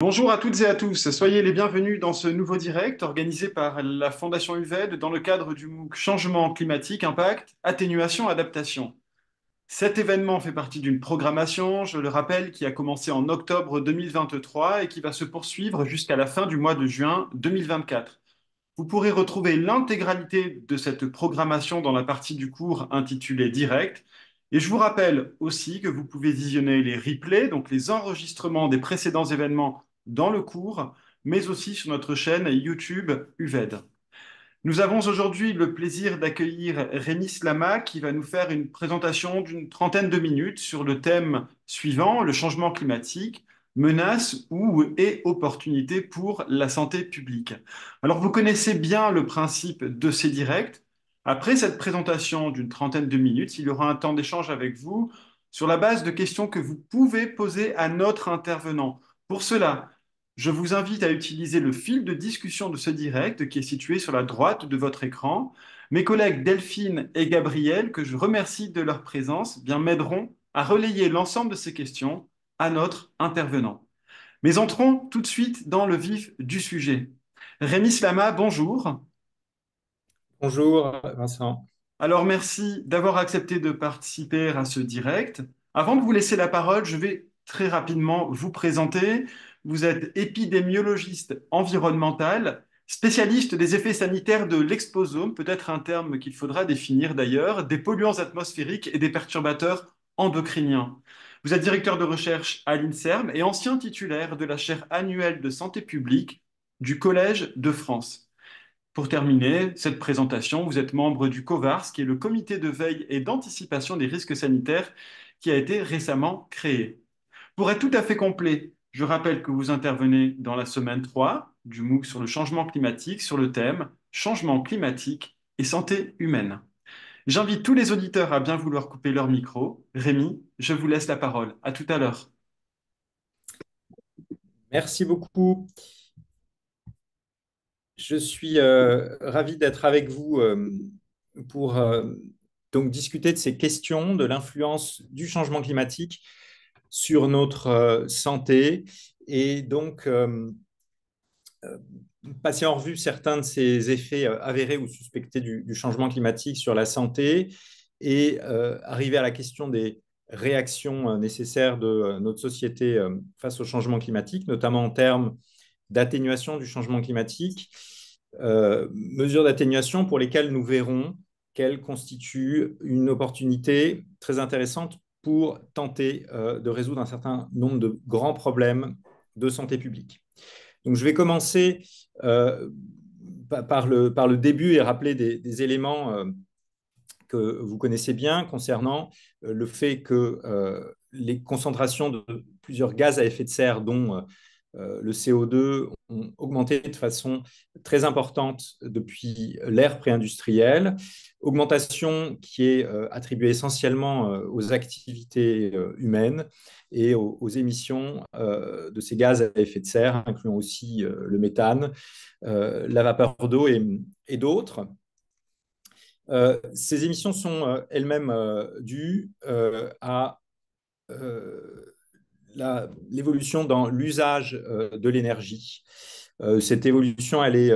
Bonjour à toutes et à tous, soyez les bienvenus dans ce nouveau direct organisé par la Fondation UVED dans le cadre du MOOC Changement climatique, impact, atténuation, adaptation. Cet événement fait partie d'une programmation, je le rappelle, qui a commencé en octobre 2023 et qui va se poursuivre jusqu'à la fin du mois de juin 2024. Vous pourrez retrouver l'intégralité de cette programmation dans la partie du cours intitulée Direct, et je vous rappelle aussi que vous pouvez visionner les replays, donc les enregistrements des précédents événements dans le cours, mais aussi sur notre chaîne YouTube UVED. Nous avons aujourd'hui le plaisir d'accueillir Rémi Slama qui va nous faire une présentation d'une trentaine de minutes sur le thème suivant, le changement climatique, menaces ou et opportunités pour la santé publique. Alors vous connaissez bien le principe de ces directs. Après cette présentation d'une trentaine de minutes, il y aura un temps d'échange avec vous sur la base de questions que vous pouvez poser à notre intervenant. Pour cela, je vous invite à utiliser le fil de discussion de ce direct qui est situé sur la droite de votre écran. Mes collègues Delphine et Gabriel, que je remercie de leur présence, eh bien m'aideront à relayer l'ensemble de ces questions à notre intervenant. Mais entrons tout de suite dans le vif du sujet. Rémi Slama, bonjour. Bonjour Vincent. Alors merci d'avoir accepté de participer à ce direct. Avant de vous laisser la parole, je vais très rapidement vous présenter. Vous êtes épidémiologiste environnemental, spécialiste des effets sanitaires de l'exposome, peut-être un terme qu'il faudra définir d'ailleurs, des polluants atmosphériques et des perturbateurs endocriniens. Vous êtes directeur de recherche à l'INSERM et ancien titulaire de la chaire annuelle de santé publique du Collège de France. Pour terminer cette présentation, vous êtes membre du COVARS, qui est le comité de veille et d'anticipation des risques sanitaires qui a été récemment créé. Pour être tout à fait complet, je rappelle que vous intervenez dans la semaine 3 du MOOC sur le changement climatique sur le thème Changement climatique et santé humaine. J'invite tous les auditeurs à bien vouloir couper leur micro. Rémi, je vous laisse la parole. À tout à l'heure. Merci beaucoup. Je suis euh, ravi d'être avec vous euh, pour euh, donc discuter de ces questions de l'influence du changement climatique sur notre euh, santé. Et donc, euh, euh, passer en revue certains de ces effets avérés ou suspectés du, changement climatique sur la santé et arriver à la question des réactions nécessaires de notre société face au changement climatique, notamment en termes d'atténuation du changement climatique, mesures d'atténuation pour lesquelles nous verrons qu'elles constituent une opportunité très intéressante pour tenter euh, de résoudre un certain nombre de grands problèmes de santé publique. Donc, je vais commencer euh, par, le, début et rappeler des, éléments euh, que vous connaissez bien concernant le fait que les concentrations de plusieurs gaz à effet de serre, dont euh, le CO2 ont augmenté de façon très importante depuis l'ère pré-industrielle, augmentation qui est euh, attribuée essentiellement euh, aux activités humaines et aux, émissions de ces gaz à effet de serre, incluant aussi le méthane, la vapeur d'eau et, d'autres. ces émissions sont elles-mêmes dues à l'évolution dans l'usage euh, de l'énergie. Euh, cette évolution, elle est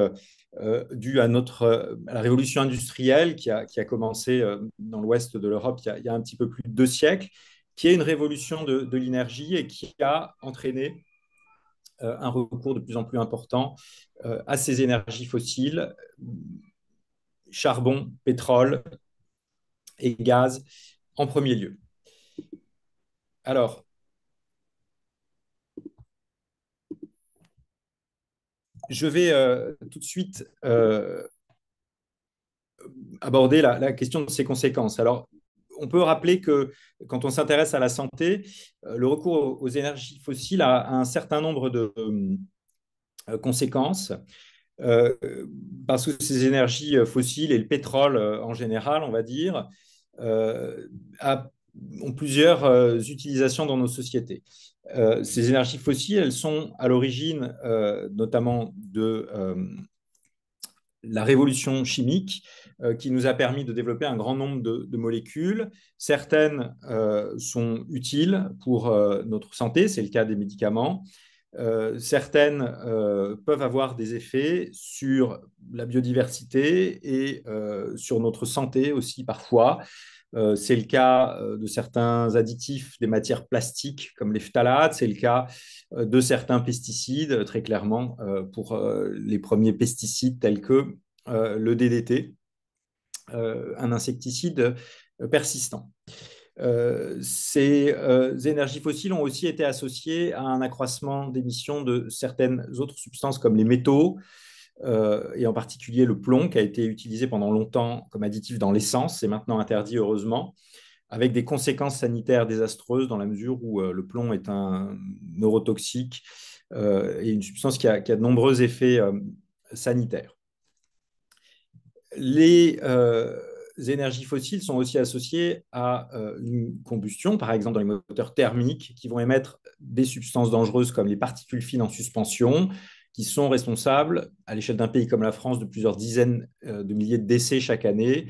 euh, due à, notre, la révolution industrielle qui a, qui a commencé dans l'ouest de l'Europe il, il, y a un petit peu plus de deux siècles, qui est une révolution de, de l'énergie et qui a entraîné un recours de plus en plus important à ces énergies fossiles, charbon, pétrole et gaz en premier lieu. Alors, je vais euh, tout de suite euh, aborder la, question de ses conséquences. Alors, on peut rappeler que quand on s'intéresse à la santé, euh, le recours aux énergies fossiles a, un certain nombre de conséquences. parce que ces énergies fossiles et le pétrole en général, on va dire, ont plusieurs utilisations dans nos sociétés. Euh, ces énergies fossiles, elles sont à l'origine euh, notamment de euh, la révolution chimique qui nous a permis de développer un grand nombre de, molécules. Certaines sont utiles pour notre santé, c'est le cas des médicaments. certaines peuvent avoir des effets sur la biodiversité et sur notre santé aussi parfois. Euh, c'est le cas euh, de certains additifs des matières plastiques comme les phtalates, c'est le cas euh, de certains pesticides, très clairement, pour les premiers pesticides tels que le DDT, un insecticide persistant. ces énergies fossiles ont aussi été associées à un accroissement d'émissions de certaines autres substances comme les métaux, euh, et en particulier le plomb qui a été utilisé pendant longtemps comme additif dans l'essence, c'est maintenant interdit heureusement avec des conséquences sanitaires désastreuses dans la mesure où euh, le plomb est un neurotoxique euh, et une substance qui a, de nombreux effets sanitaires. Les énergies fossiles sont aussi associées à une combustion, par exemple dans les moteurs thermiques, qui vont émettre des substances dangereuses comme les particules fines en suspension, qui sont responsables, à l'échelle d'un pays comme la France, de plusieurs dizaines euh, de milliers de décès chaque année,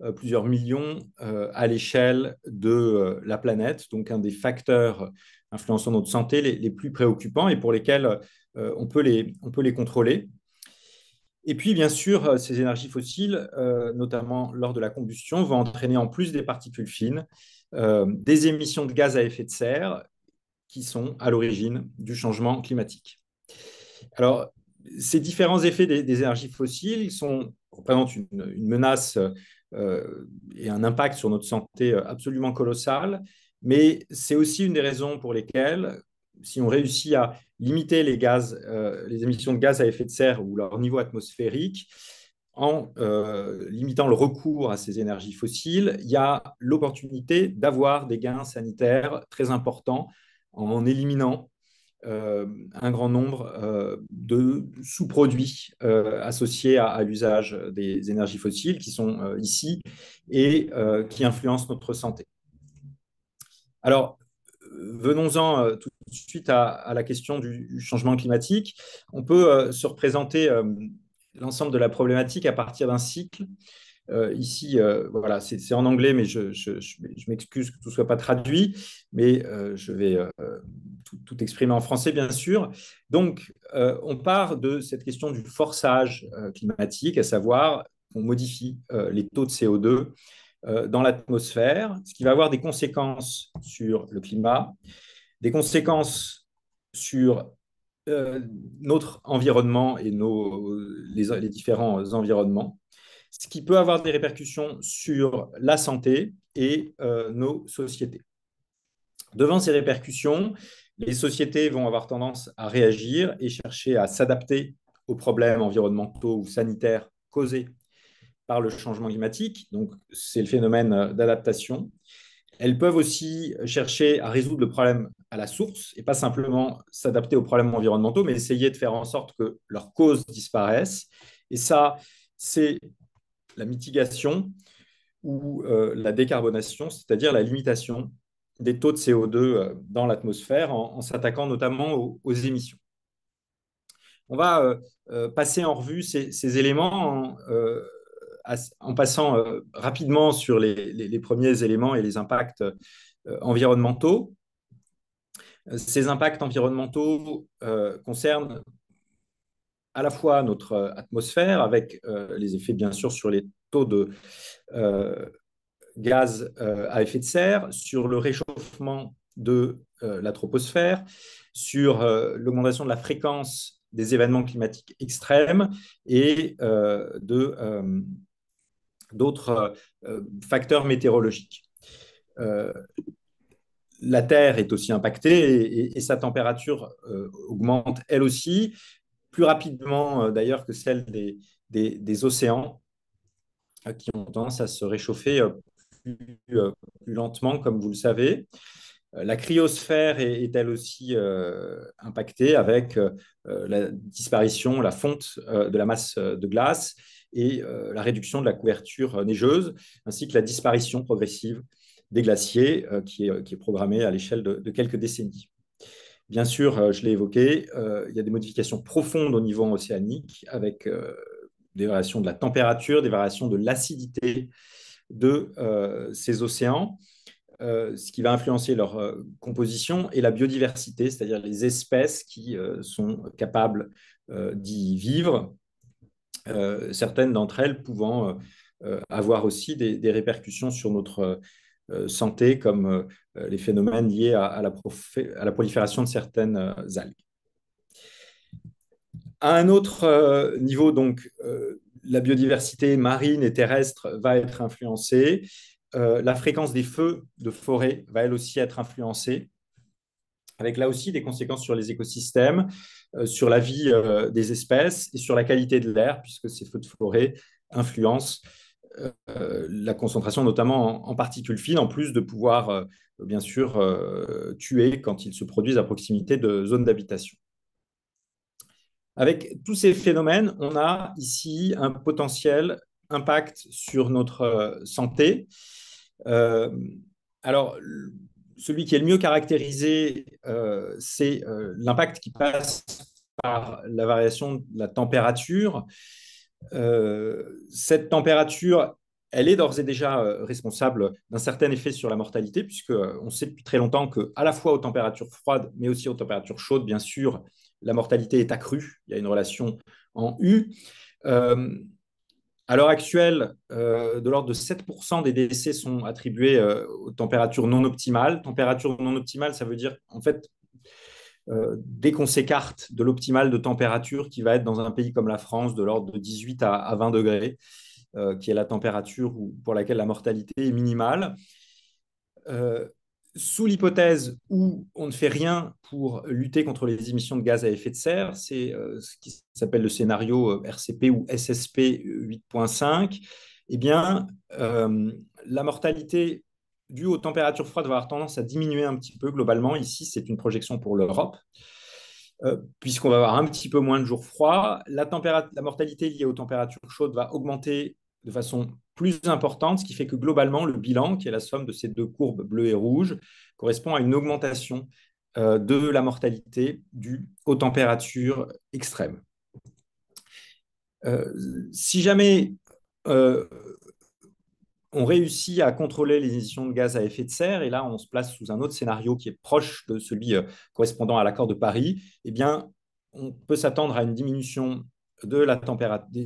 euh, plusieurs millions euh, à l'échelle de la planète, donc un des facteurs influençant notre santé les, plus préoccupants et pour lesquels on, peut les, on peut les contrôler. Et puis, bien sûr, ces énergies fossiles, notamment lors de la combustion, vont entraîner en plus des particules fines, des émissions de gaz à effet de serre qui sont à l'origine du changement climatique. Alors, ces différents effets des, énergies fossiles sont, représentent une, menace euh, et un impact sur notre santé euh, absolument colossal, mais c'est aussi une des raisons pour lesquelles, si on réussit à limiter les, gaz, euh, les émissions de gaz à effet de serre ou leur niveau atmosphérique, en limitant le recours à ces énergies fossiles, il y a l'opportunité d'avoir des gains sanitaires très importants en éliminant euh, un grand nombre euh, de sous-produits euh, associés à, l'usage des énergies fossiles qui sont ici et qui influencent notre santé. Alors, venons-en tout de suite à, la question du, changement climatique. On peut se représenter l'ensemble de la problématique à partir d'un cycle euh, ici, euh, voilà, c'est en anglais, mais je, m'excuse que tout ne soit pas traduit, mais euh, je vais tout, exprimer en français, bien sûr. Donc, on part de cette question du forçage climatique, à savoir qu'on modifie les taux de CO2 dans l'atmosphère, ce qui va avoir des conséquences sur le climat, des conséquences sur notre environnement et nos, les différents environnements ce qui peut avoir des répercussions sur la santé et euh, nos sociétés. Devant ces répercussions, les sociétés vont avoir tendance à réagir et chercher à s'adapter aux problèmes environnementaux ou sanitaires causés par le changement climatique. Donc, c'est le phénomène d'adaptation. Elles peuvent aussi chercher à résoudre le problème à la source et pas simplement s'adapter aux problèmes environnementaux, mais essayer de faire en sorte que leurs causes disparaissent. Et ça, c'est la mitigation ou euh, la décarbonation, c'est-à-dire la limitation des taux de CO2 euh, dans l'atmosphère en, s'attaquant notamment aux, émissions. On va euh, passer en revue ces, éléments en, passant rapidement sur les, premiers éléments et les impacts environnementaux. Ces impacts environnementaux concernent à la fois notre euh, atmosphère, avec euh, les effets bien sûr sur les taux de euh, gaz à effet de serre, sur le réchauffement de la troposphère, sur l'augmentation de la fréquence des événements climatiques extrêmes et de d'autres facteurs météorologiques. la Terre est aussi impactée et sa température augmente elle aussi plus rapidement euh, d'ailleurs que celle des, océans, euh, qui ont tendance à se réchauffer euh, plus, lentement, comme vous le savez. La cryosphère est, elle aussi impactée avec la disparition, la fonte de la masse de glace et la réduction de la couverture neigeuse, ainsi que la disparition progressive des glaciers qui est, programmée à l'échelle de quelques décennies. Bien sûr, euh, je l'ai évoqué, euh, il y a des modifications profondes au niveau océanique avec euh, des variations de la température, des variations de l'acidité de ces océans, ce qui va influencer leur composition et la biodiversité, c'est-à-dire les espèces qui sont capables d'y vivre, certaines d'entre elles pouvant avoir aussi des, des répercussions sur notre euh, santé comme euh, les phénomènes liés à, la prolifération de certaines euh, algues. À un autre niveau, donc, la biodiversité marine et terrestre va être influencée. la fréquence des feux de forêt va elle aussi être influencée, avec là aussi des conséquences sur les écosystèmes, sur la vie des espèces et sur la qualité de l'air, puisque ces feux de forêt influencent euh, la concentration notamment en, particules fines, en plus de pouvoir, euh, bien sûr, euh, tuer quand ils se produisent à proximité de zones d'habitation. Avec tous ces phénomènes, on a ici un potentiel impact sur notre santé. alors, celui qui est le mieux caractérisé, c'est l'impact qui passe par la variation de la température. Euh, cette température, elle est d'ores et déjà euh, responsable d'un certain effet sur la mortalité, puisqu'on euh, sait depuis très longtemps que, à la fois aux températures froides, mais aussi aux températures chaudes, bien sûr, la mortalité est accrue. Il y a une relation en U. à l'heure actuelle, de l'ordre de 7% des décès sont attribués aux températures non optimales. Température non optimale, ça veut dire, en fait, euh, dès qu'on s'écarte de l'optimal de température qui va être dans un pays comme la France de l'ordre de 18 à, 20 degrés, euh, qui est la température pour laquelle la mortalité est minimale, euh, sous l'hypothèse où on ne fait rien pour lutter contre les émissions de gaz à effet de serre, c'est ce qui s'appelle le scénario RCP ou SSP 8.5, eh bien, la mortalité dû aux températures froides, va avoir tendance à diminuer un petit peu globalement. Ici, c'est une projection pour l'Europe, euh, puisqu'on va avoir un petit peu moins de jours froids. La, mortalité liée aux températures chaudes va augmenter de façon plus importante, ce qui fait que globalement, le bilan, qui est la somme de ces deux courbes bleues et rouges, correspond à une augmentation euh, de la mortalité due aux températures extrêmes. Euh, si jamais on réussit à contrôler les émissions de gaz à effet de serre, et là, on se place sous un autre scénario qui est proche de celui euh, correspondant à l'accord de Paris, eh bien, on peut s'attendre à une diminution de la,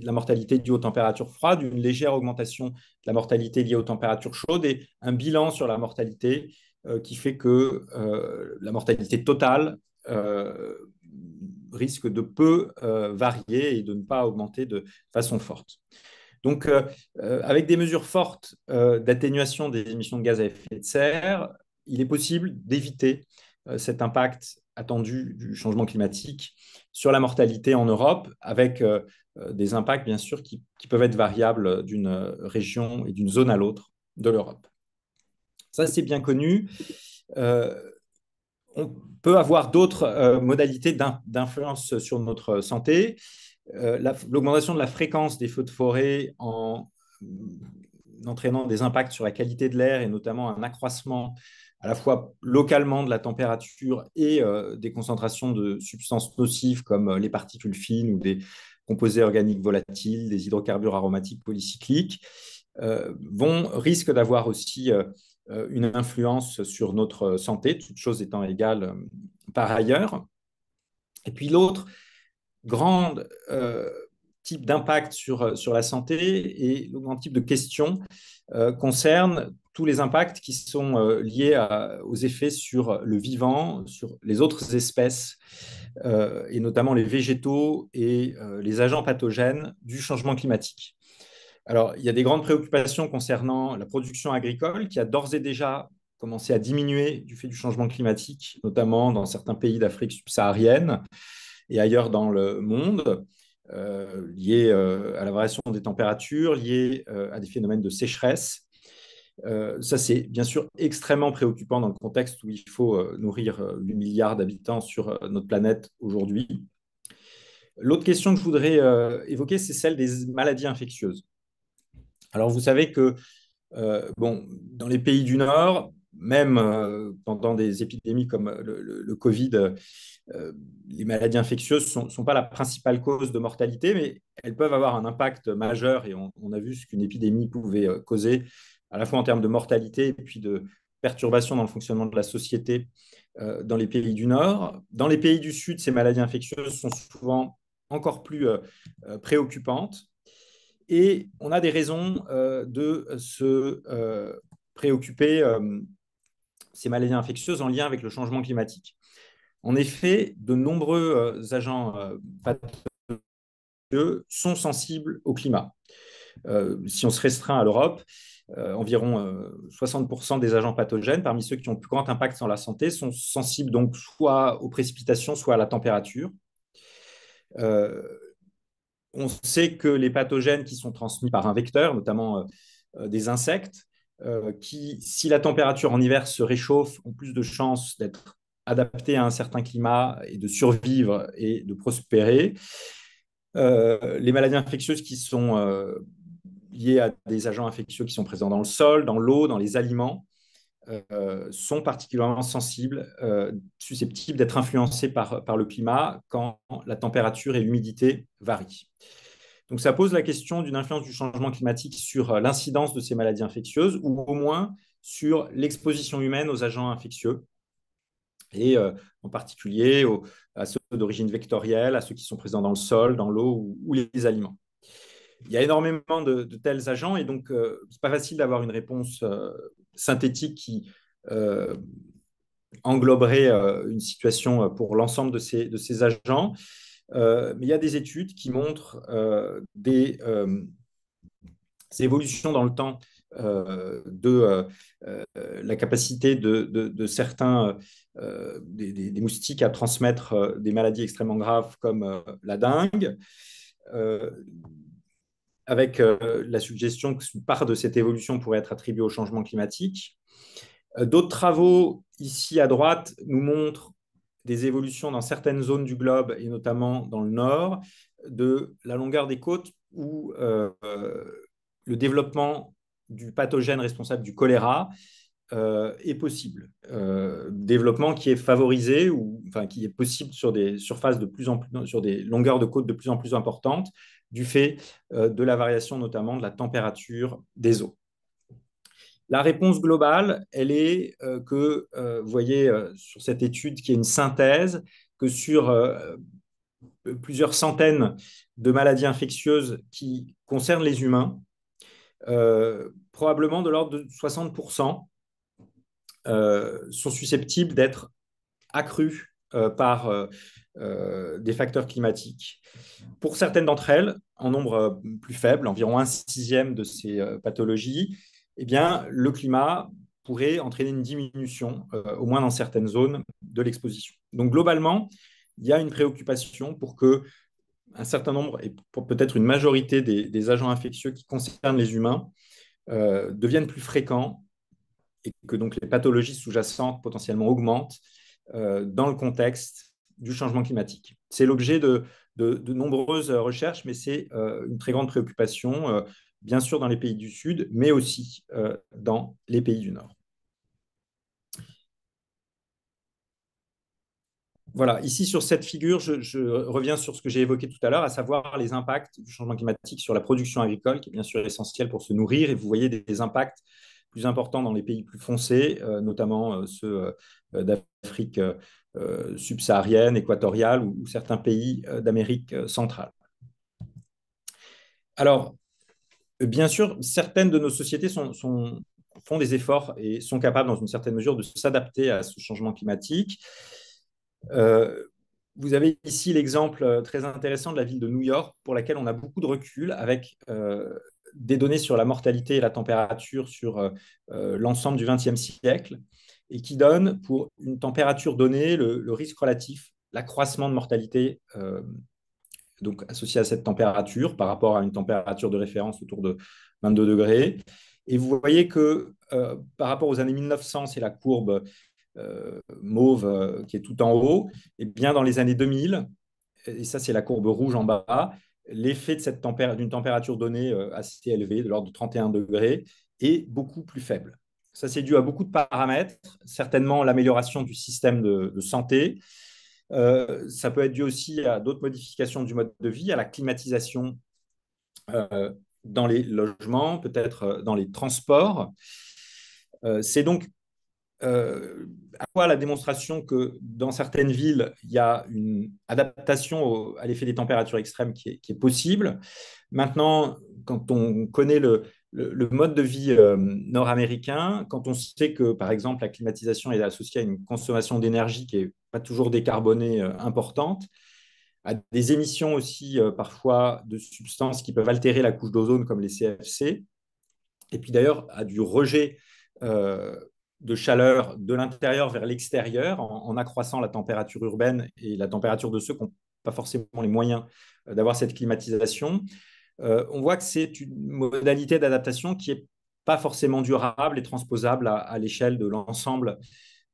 la, mortalité due aux températures froides, une légère augmentation de la mortalité liée aux températures chaudes et un bilan sur la mortalité euh, qui fait que euh, la mortalité totale risque de peu varier et de ne pas augmenter de façon forte. Donc, euh, euh, avec des mesures fortes euh, d'atténuation des émissions de gaz à effet de serre, il est possible d'éviter cet impact attendu du changement climatique sur la mortalité en Europe, avec des impacts bien sûr qui, peuvent être variables d'une région et d'une zone à l'autre de l'Europe. Ça, c'est bien connu. on peut avoir d'autres modalités d'influence sur notre santé. Euh, l'augmentation de la fréquence des feux de forêt en entraînant des impacts sur la qualité de l'air et notamment un accroissement à la fois localement de la température et euh, des concentrations de substances nocives comme euh, les particules fines ou des composés organiques volatiles, des hydrocarbures aromatiques polycycliques, vont, risquent d'avoir aussi une influence sur notre santé, toutes choses étant égales par ailleurs. Et puis l'autre, grand euh, type d'impact euh, sur, la santé et le grand type de questions euh, concernent tous les impacts qui sont liés aux effets sur le vivant, sur les autres espèces, et notamment les végétaux et les agents pathogènes du changement climatique. Alors, il y a des grandes préoccupations concernant la production agricole qui a d'ores et déjà commencé à diminuer du fait du changement climatique, notamment dans certains pays d'Afrique subsaharienne et ailleurs dans le monde, euh, liées euh, à la variation des températures, liées euh, à des phénomènes de sécheresse. Euh, ça, c'est bien sûr extrêmement préoccupant dans le contexte où il faut nourrir 8 milliards d'habitants sur notre planète aujourd'hui. L'autre question que je voudrais évoquer, c'est celle des maladies infectieuses. Alors, vous savez que bon, dans les pays du Nord, même euh, pendant des épidémies comme le, Covid, euh, les maladies infectieuses ne sont, pas la principale cause de mortalité, mais elles peuvent avoir un impact majeur et on, a vu ce qu'une épidémie pouvait euh, causer, à la fois en termes de mortalité et puis de perturbation dans le fonctionnement de la société dans les pays du Nord. Dans les pays du Sud, ces maladies infectieuses sont souvent encore plus préoccupantes et on a des raisons de se préoccuper ces maladies infectieuses en lien avec le changement climatique. En effet, de nombreux euh, agents euh, pathogènes sont sensibles au climat. Euh, si on se restreint à l'Europe, environ 60% des agents pathogènes, parmi ceux qui ont le plus grand impact sur la santé, sont sensibles donc soit aux précipitations, soit à la température. on sait que les pathogènes qui sont transmis par un vecteur, notamment des insectes, euh, qui, si la température en hiver se réchauffe, ont plus de chances d'être adaptés à un certain climat et de survivre et de prospérer. Euh, les maladies infectieuses qui sont euh, liées à des agents infectieux qui sont présents dans le sol, dans l'eau, dans les aliments, sont particulièrement sensibles, susceptibles d'être influencées par le climat quand la température et l'humidité varient. Donc ça pose la question d'une influence du changement climatique sur euh, l'incidence de ces maladies infectieuses ou au moins sur l'exposition humaine aux agents infectieux et euh, en particulier à ceux d'origine vectorielle, à ceux qui sont présents dans le sol, dans l'eau ou, les aliments. Il y a énormément de, tels agents et donc euh, ce n'est pas facile d'avoir une réponse synthétique qui engloberait une situation pour l'ensemble de ces agents. Euh, mais il y a des études qui montrent euh, euh, des, évolutions dans le temps de la capacité de, certains des, des, moustiques à transmettre des maladies extrêmement graves comme la dengue. avec la suggestion que une part de cette évolution pourrait être attribuée au changement climatique. D'autres travaux ici à droite nous montrent des évolutions dans certaines zones du globe, et notamment dans le nord, de la longueur des côtes où euh, le développement du pathogène responsable du choléra euh, est possible. Euh, développement qui est favorisé ou enfin, qui est possible sur des surfaces de plus en plus, sur des longueurs de côtes de plus en plus importantes du fait de la variation notamment de la température des eaux. La réponse globale, elle est euh, que, euh, vous voyez euh, sur cette étude qui est une synthèse, que sur plusieurs centaines de maladies infectieuses qui concernent les humains, probablement de l'ordre de 60% sont susceptibles d'être accrues par des facteurs climatiques. Pour certaines d'entre elles, en nombre plus faible, environ un sixième de ces pathologies, eh bien, le climat pourrait entraîner une diminution, euh, au moins dans certaines zones, de l'exposition. Donc globalement, il y a une préoccupation pour que un certain nombre, et peut-être une majorité des, agents infectieux qui concernent les humains, euh, deviennent plus fréquents et que donc les pathologies sous-jacentes potentiellement augmentent euh, dans le contexte du changement climatique. C'est l'objet de, de, nombreuses recherches, mais c'est une très grande préoccupation bien sûr dans les pays du Sud, mais aussi euh, dans les pays du Nord. Voilà, ici sur cette figure, je, reviens sur ce que j'ai évoqué tout à l'heure, à savoir les impacts du changement climatique sur la production agricole, qui est bien sûr essentielle pour se nourrir. Et vous voyez des impacts plus importants dans les pays plus foncés, euh, notamment euh, ceux d'Afrique subsaharienne, équatoriale ou, ou certains pays d'Amérique centrale. Alors, Bien sûr, certaines de nos sociétés font des efforts et sont capables, dans une certaine mesure, de s'adapter à ce changement climatique. Euh, vous avez ici l'exemple euh, très intéressant de la ville de New York, pour laquelle on a beaucoup de recul avec euh, des données sur la mortalité et la température sur l'ensemble du XXe siècle, et qui donne, pour une température donnée, le, le risque relatif, l'accroissement de mortalité donc associé à cette température par rapport à une température de référence autour de 22 degrés. Et vous voyez que euh, par rapport aux années 1900, c'est la courbe euh, mauve euh, qui est tout en haut, et eh bien dans les années 2000, et ça c'est la courbe rouge en bas, l'effet de cette d'une température donnée assez élevée, de l'ordre de 31 degrés, est beaucoup plus faible. Ça c'est dû à beaucoup de paramètres, certainement l'amélioration du système de, de santé, euh, ça peut être dû aussi à d'autres modifications du mode de vie, à la climatisation euh, dans les logements, peut-être euh, dans les transports. C'est donc à quoi la démonstration que dans certaines villes, il y a une adaptation à l'effet des températures extrêmes qui est, possible. Maintenant, quand on connaît le, le, mode de vie euh, nord-américain, quand on sait que, par exemple, la climatisation est associée à une consommation d'énergie qui n'est pas toujours décarbonée euh, importante, à des émissions aussi euh, parfois de substances qui peuvent altérer la couche d'ozone, comme les CFC, et puis d'ailleurs à du rejet de chaleur de l'intérieur vers l'extérieur en, accroissant la température urbaine et la température de ceux qui n'ont pas forcément les moyens d'avoir cette climatisation. Euh, on voit que c'est une modalité d'adaptation qui n'est pas forcément durable et transposable à, l'échelle de l'ensemble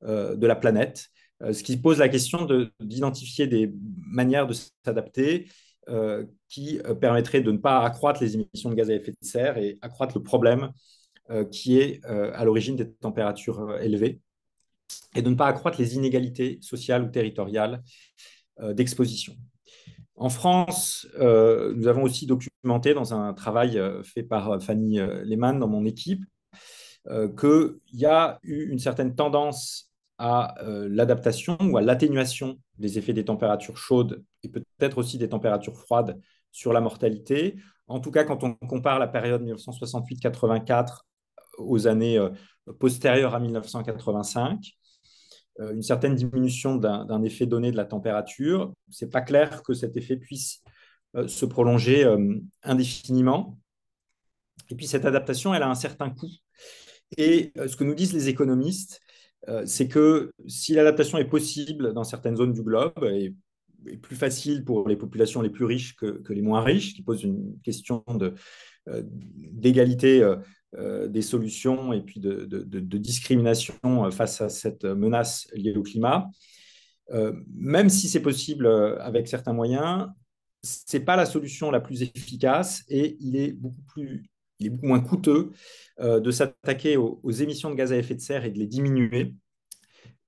euh, de la planète, euh, ce qui pose la question d'identifier des manières de s'adapter qui permettraient de ne pas accroître les émissions de gaz à effet de serre et accroître le problème qui est à l'origine des températures élevées et de ne pas accroître les inégalités sociales ou territoriales d'exposition. En France, nous avons aussi documenté dans un travail euh, fait par euh, Fanny euh, Lehmann dans mon équipe qu'il y a eu une certaine tendance à l'adaptation ou à l'atténuation des effets des températures chaudes et peut-être aussi des températures froides sur la mortalité. En tout cas, quand on compare la période 1968-84 aux années postérieures à 1985, une certaine diminution d'un effet donné de la température, c'est pas clair que cet effet puisse euh, se prolonger euh, indéfiniment. Et puis cette adaptation, elle a un certain coût. Et euh, ce que nous disent les économistes, c'est que si l'adaptation est possible dans certaines zones du globe et plus facile pour les populations les plus riches que, les moins riches, qui pose une question d'égalité de, des solutions et puis de, discrimination face à cette menace liée au climat. même si c'est possible avec certains moyens, c'est pas la solution la plus efficace et il est beaucoup plus il est beaucoup moins coûteux euh, de s'attaquer aux, émissions de gaz à effet de serre et de les diminuer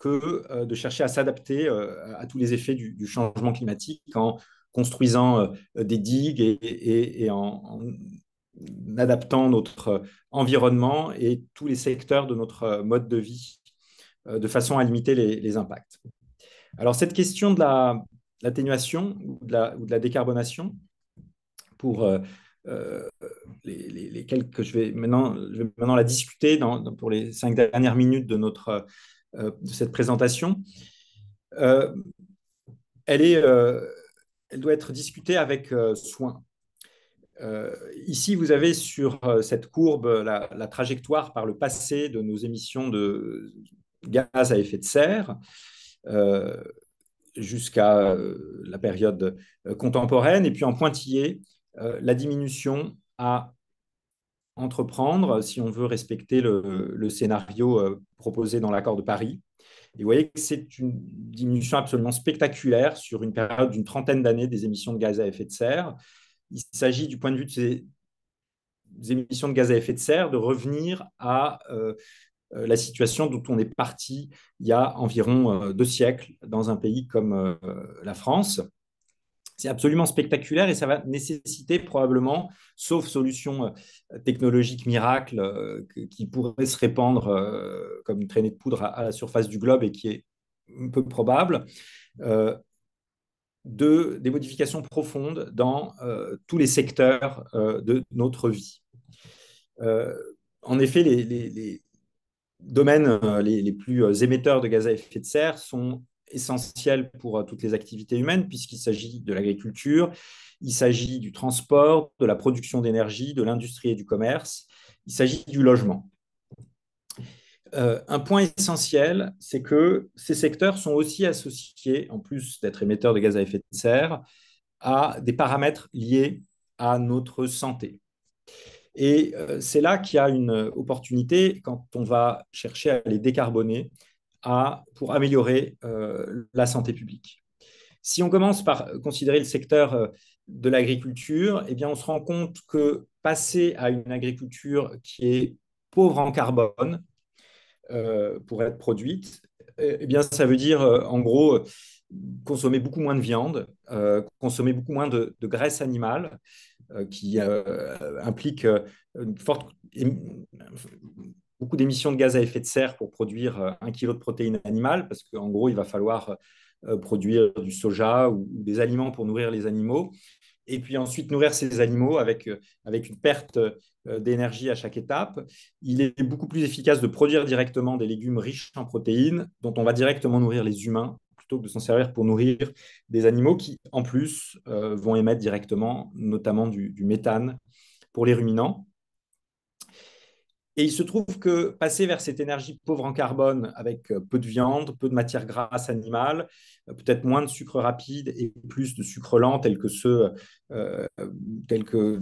que euh, de chercher à s'adapter euh, à tous les effets du, changement climatique en construisant des digues et, en, adaptant notre environnement et tous les secteurs de notre mode de vie de façon à limiter les impacts. Alors cette question de la, l'atténuation ou, ou, de la décarbonation pour euh, euh, les, les, les, quelques, je vais maintenant, je vais maintenant la discuter dans, pour les cinq dernières minutes de, notre, euh, de cette présentation. elle, est, elle doit être discutée avec soin. ici, vous avez sur cette courbe la, la, trajectoire par le passé de nos émissions de gaz à effet de serre jusqu'à euh, la période euh, contemporaine, et puis en pointillé, euh, la diminution à entreprendre si on veut respecter le, scénario proposé dans l'accord de Paris. Et vous voyez que c'est une diminution absolument spectaculaire sur une période d'une trentaine d'années des émissions de gaz à effet de serre. Il s'agit du point de vue de ces émissions de gaz à effet de serre de revenir à euh, la situation dont on est parti il y a environ euh, deux siècles dans un pays comme euh, la France. C'est absolument spectaculaire et ça va nécessiter probablement, sauf solution technologique miracle qui pourrait se répandre comme une traînée de poudre à la surface du globe et qui est peu probable, des modifications profondes dans tous les secteurs de notre vie. en effet, les, domaines euh, les, plus euh, émetteurs de gaz à effet de serre sont essentiels pour euh, toutes les activités humaines, puisqu'il s'agit de l'agriculture, il s'agit du transport, de la production d'énergie, de l'industrie et du commerce, il s'agit du logement. un point essentiel, c'est que ces secteurs sont aussi associés, en plus d'être émetteurs de gaz à effet de serre, à des paramètres liés à notre santé. Et euh, c'est là qu'il y a une euh, opportunité quand on va chercher à les décarboner pour améliorer euh, la santé publique. Si on commence par considérer le secteur de l'agriculture, eh bien on se rend compte que passer à une agriculture qui est pauvre en carbone pour être produite, eh bien ça veut dire en gros consommer beaucoup moins de viande, consommer beaucoup moins de, de graisse animale, euh, qui euh, euh, implique beaucoup d'émissions de gaz à effet de serre pour produire un kilo de protéines animales, parce qu'en gros, il va falloir produire du soja ou, des aliments pour nourrir les animaux. Et puis ensuite, nourrir ces animaux avec une perte d'énergie à chaque étape. Il est beaucoup plus efficace de produire directement des légumes riches en protéines, dont on va directement nourrir les humains de s'en servir pour nourrir des animaux qui, en plus, euh, vont émettre directement, notamment du, méthane pour les ruminants. Et il se trouve que passer vers cette énergie pauvre en carbone avec euh, peu de viande, peu de matière grasse animale, euh, peut-être moins de sucre rapide et plus de sucre lent, tel que ceux, que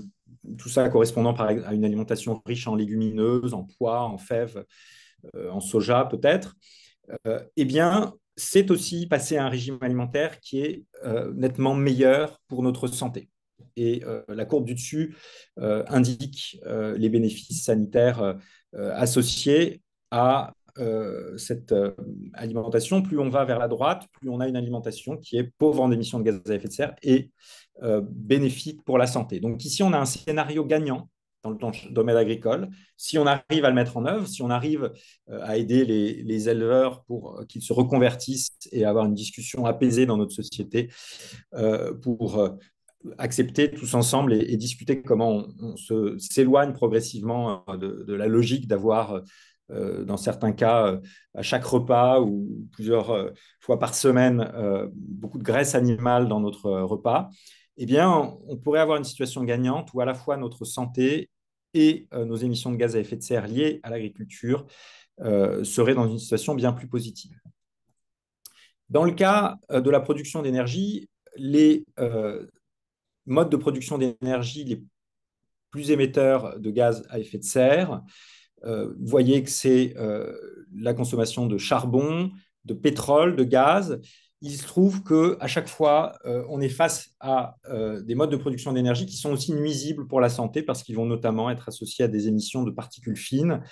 tout ça correspondant à une alimentation riche en légumineuses, en pois, en fèves, en soja peut-être, eh bien, c'est aussi passer à un régime alimentaire qui est euh, nettement meilleur pour notre santé. Et euh, la courbe du dessus euh, indique les bénéfices sanitaires associés à cette alimentation. Plus on va vers la droite, plus on a une alimentation qui est pauvre en émissions de gaz à effet de serre et bénéfique pour la santé. Donc ici, on a un scénario gagnant dans le, domaine agricole. Si on arrive à le mettre en œuvre, si on arrive euh, à aider les, éleveurs pour euh, qu'ils se reconvertissent et avoir une discussion apaisée dans notre société euh, pour accepter tous ensemble et, discuter comment on, s'éloigne progressivement de, la logique d'avoir dans certains cas, à chaque repas ou plusieurs fois par semaine, beaucoup de graisse animale dans notre repas. Eh bien, on pourrait avoir une situation gagnante où à la fois notre santé et euh, nos émissions de gaz à effet de serre liées à l'agriculture euh, seraient dans une situation bien plus positive. Dans le cas euh, de la production d'énergie, les modes de production d'énergie les plus émetteurs de gaz à effet de serre, vous voyez que c'est la consommation de charbon, de pétrole, de gaz, il se trouve que à chaque fois, euh, on est face à euh, des modes de production d'énergie qui sont aussi nuisibles pour la santé parce qu'ils vont notamment être associés à des émissions de particules fines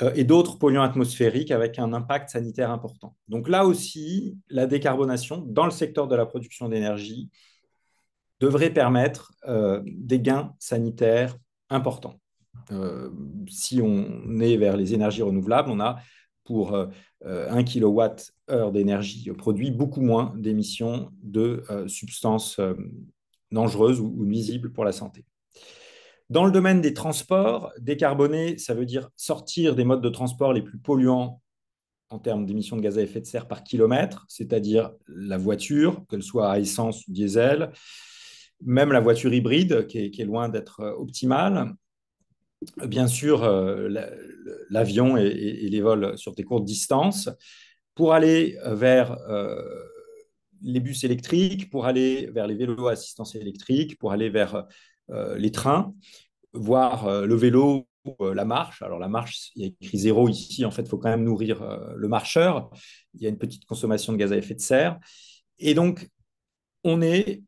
euh, et d'autres polluants atmosphériques avec un impact sanitaire important. Donc là aussi, la décarbonation dans le secteur de la production d'énergie devrait permettre des gains sanitaires importants. si on est vers les énergies renouvelables, on a pour 1 euh, euh, kWh d'énergie produit beaucoup moins d'émissions de euh, substances dangereuses ou, nuisibles pour la santé. Dans le domaine des transports, décarboner, ça veut dire sortir des modes de transport les plus polluants en termes d'émissions de gaz à effet de serre par kilomètre, c'est-à-dire la voiture, qu'elle soit à essence ou diesel, même la voiture hybride, qui est loin d'être optimale, bien sûr euh, l'avion et, les vols sur des courtes distances. Pour aller euh, vers euh, les bus électriques, pour aller vers les vélos à assistance électrique, pour aller vers les trains, voire le vélo la marche. Alors la marche, il y a écrit zéro ici, en fait, il faut quand même nourrir le marcheur. Il y a une petite consommation de gaz à effet de serre. Et donc, on est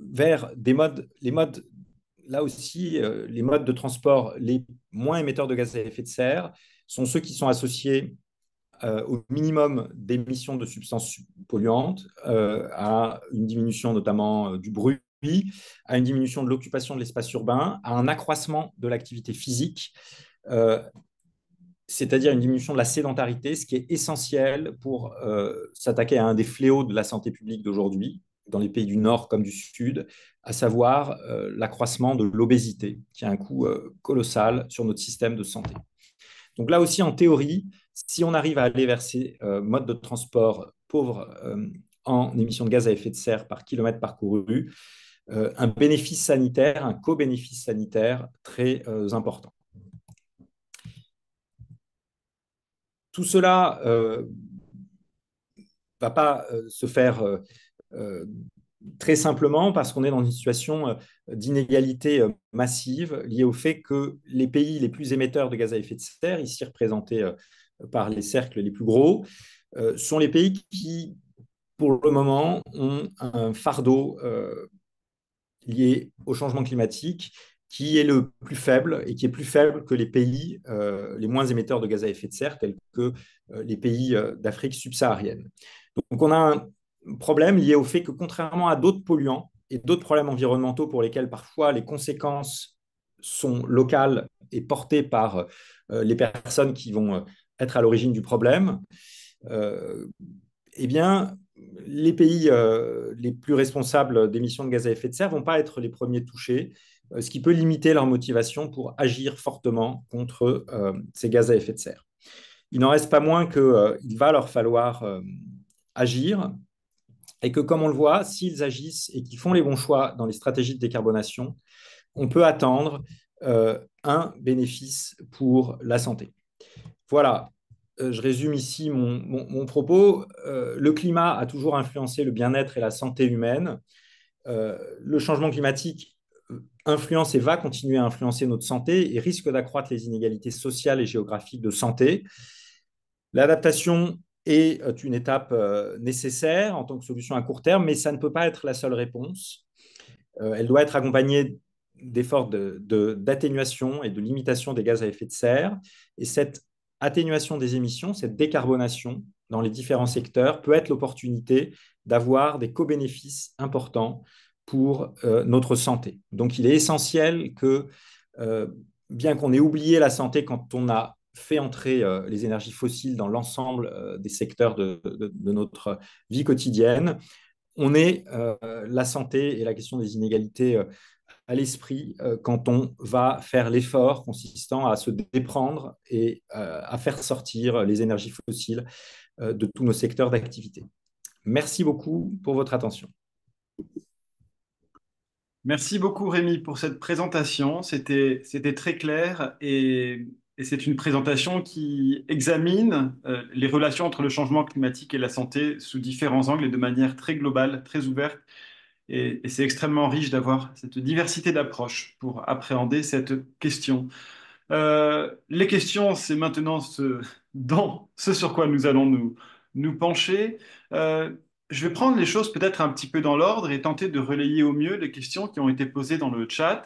vers des modes, les modes là aussi, euh, les modes de transport les moins émetteurs de gaz à effet de serre sont ceux qui sont associés euh, au minimum d'émissions de substances polluantes, euh, à une diminution notamment du bruit, à une diminution de l'occupation de l'espace urbain, à un accroissement de l'activité physique c'est-à-dire une diminution de la sédentarité, ce qui est essentiel pour s'attaquer à un des fléaux de la santé publique d'aujourd'hui, dans les pays du Nord comme du Sud, à savoir euh, l'accroissement de l'obésité, qui a un coût euh, colossal sur notre système de santé. Donc là aussi, en théorie, si on arrive à aller vers ces euh, modes de transport pauvres en émissions de gaz à effet de serre par kilomètre parcouru, un bénéfice sanitaire, un co-bénéfice sanitaire très important. Tout cela ne va pas se faire euh, très simplement parce qu'on est dans une situation euh, d'inégalité euh, massive liée au fait que les pays les plus émetteurs de gaz à effet de serre, ici représentés par les cercles les plus gros, sont les pays qui, pour le moment, ont un fardeau lié au changement climatique qui est le plus faible et qui est plus faible que les pays les moins émetteurs de gaz à effet de serre, tels que les pays d'Afrique subsaharienne. Donc on a un problème lié au fait que contrairement à d'autres polluants et d'autres problèmes environnementaux pour lesquels parfois les conséquences sont locales et portées par euh, les personnes qui vont euh, être à l'origine du problème, euh, eh bien, les pays les plus responsables d'émissions de gaz à effet de serre ne vont pas être les premiers touchés, ce qui peut limiter leur motivation pour agir fortement contre ces gaz à effet de serre. Il n'en reste pas moins qu'il va leur falloir agir et que, comme on le voit, s'ils agissent et qu'ils font les bons choix dans les stratégies de décarbonation, on peut attendre euh, un bénéfice pour la santé. Voilà, euh, je résume ici mon, mon, propos. Euh, le climat a toujours influencé le bien-être et la santé humaine. le changement climatique influence et va continuer à influencer notre santé et risque d'accroître les inégalités sociales et géographiques de santé. L'adaptation est euh, une étape euh, nécessaire en tant que solution à court terme, mais ça ne peut pas être la seule réponse. Euh, elle doit être accompagnée d'efforts d'atténuation de, et de limitation des gaz à effet de serre. Et cette atténuation des émissions, cette décarbonation dans les différents secteurs peut être l'opportunité d'avoir des co-bénéfices importants pour notre santé. Donc il est essentiel que, bien qu'on ait oublié la santé quand on a fait entrer euh, les énergies fossiles dans l'ensemble euh, des secteurs de, de, notre vie quotidienne. On est euh, la santé et la question des inégalités à l'esprit quand on va faire l'effort consistant à se déprendre et à faire sortir les énergies fossiles de tous nos secteurs d'activité. Merci beaucoup pour votre attention. Merci beaucoup Rémi pour cette présentation. C'était très clair et et c'est une présentation qui examine euh, les relations entre le changement climatique et la santé sous différents angles et de manière très globale, très ouverte. Et, c'est extrêmement riche d'avoir cette diversité d'approches pour appréhender cette question. Euh, les questions, c'est maintenant ce, dans ce sur quoi nous allons nous, nous pencher. Euh, je vais prendre les choses peut-être un petit peu dans l'ordre et tenter de relayer au mieux les questions qui ont été posées dans le chat.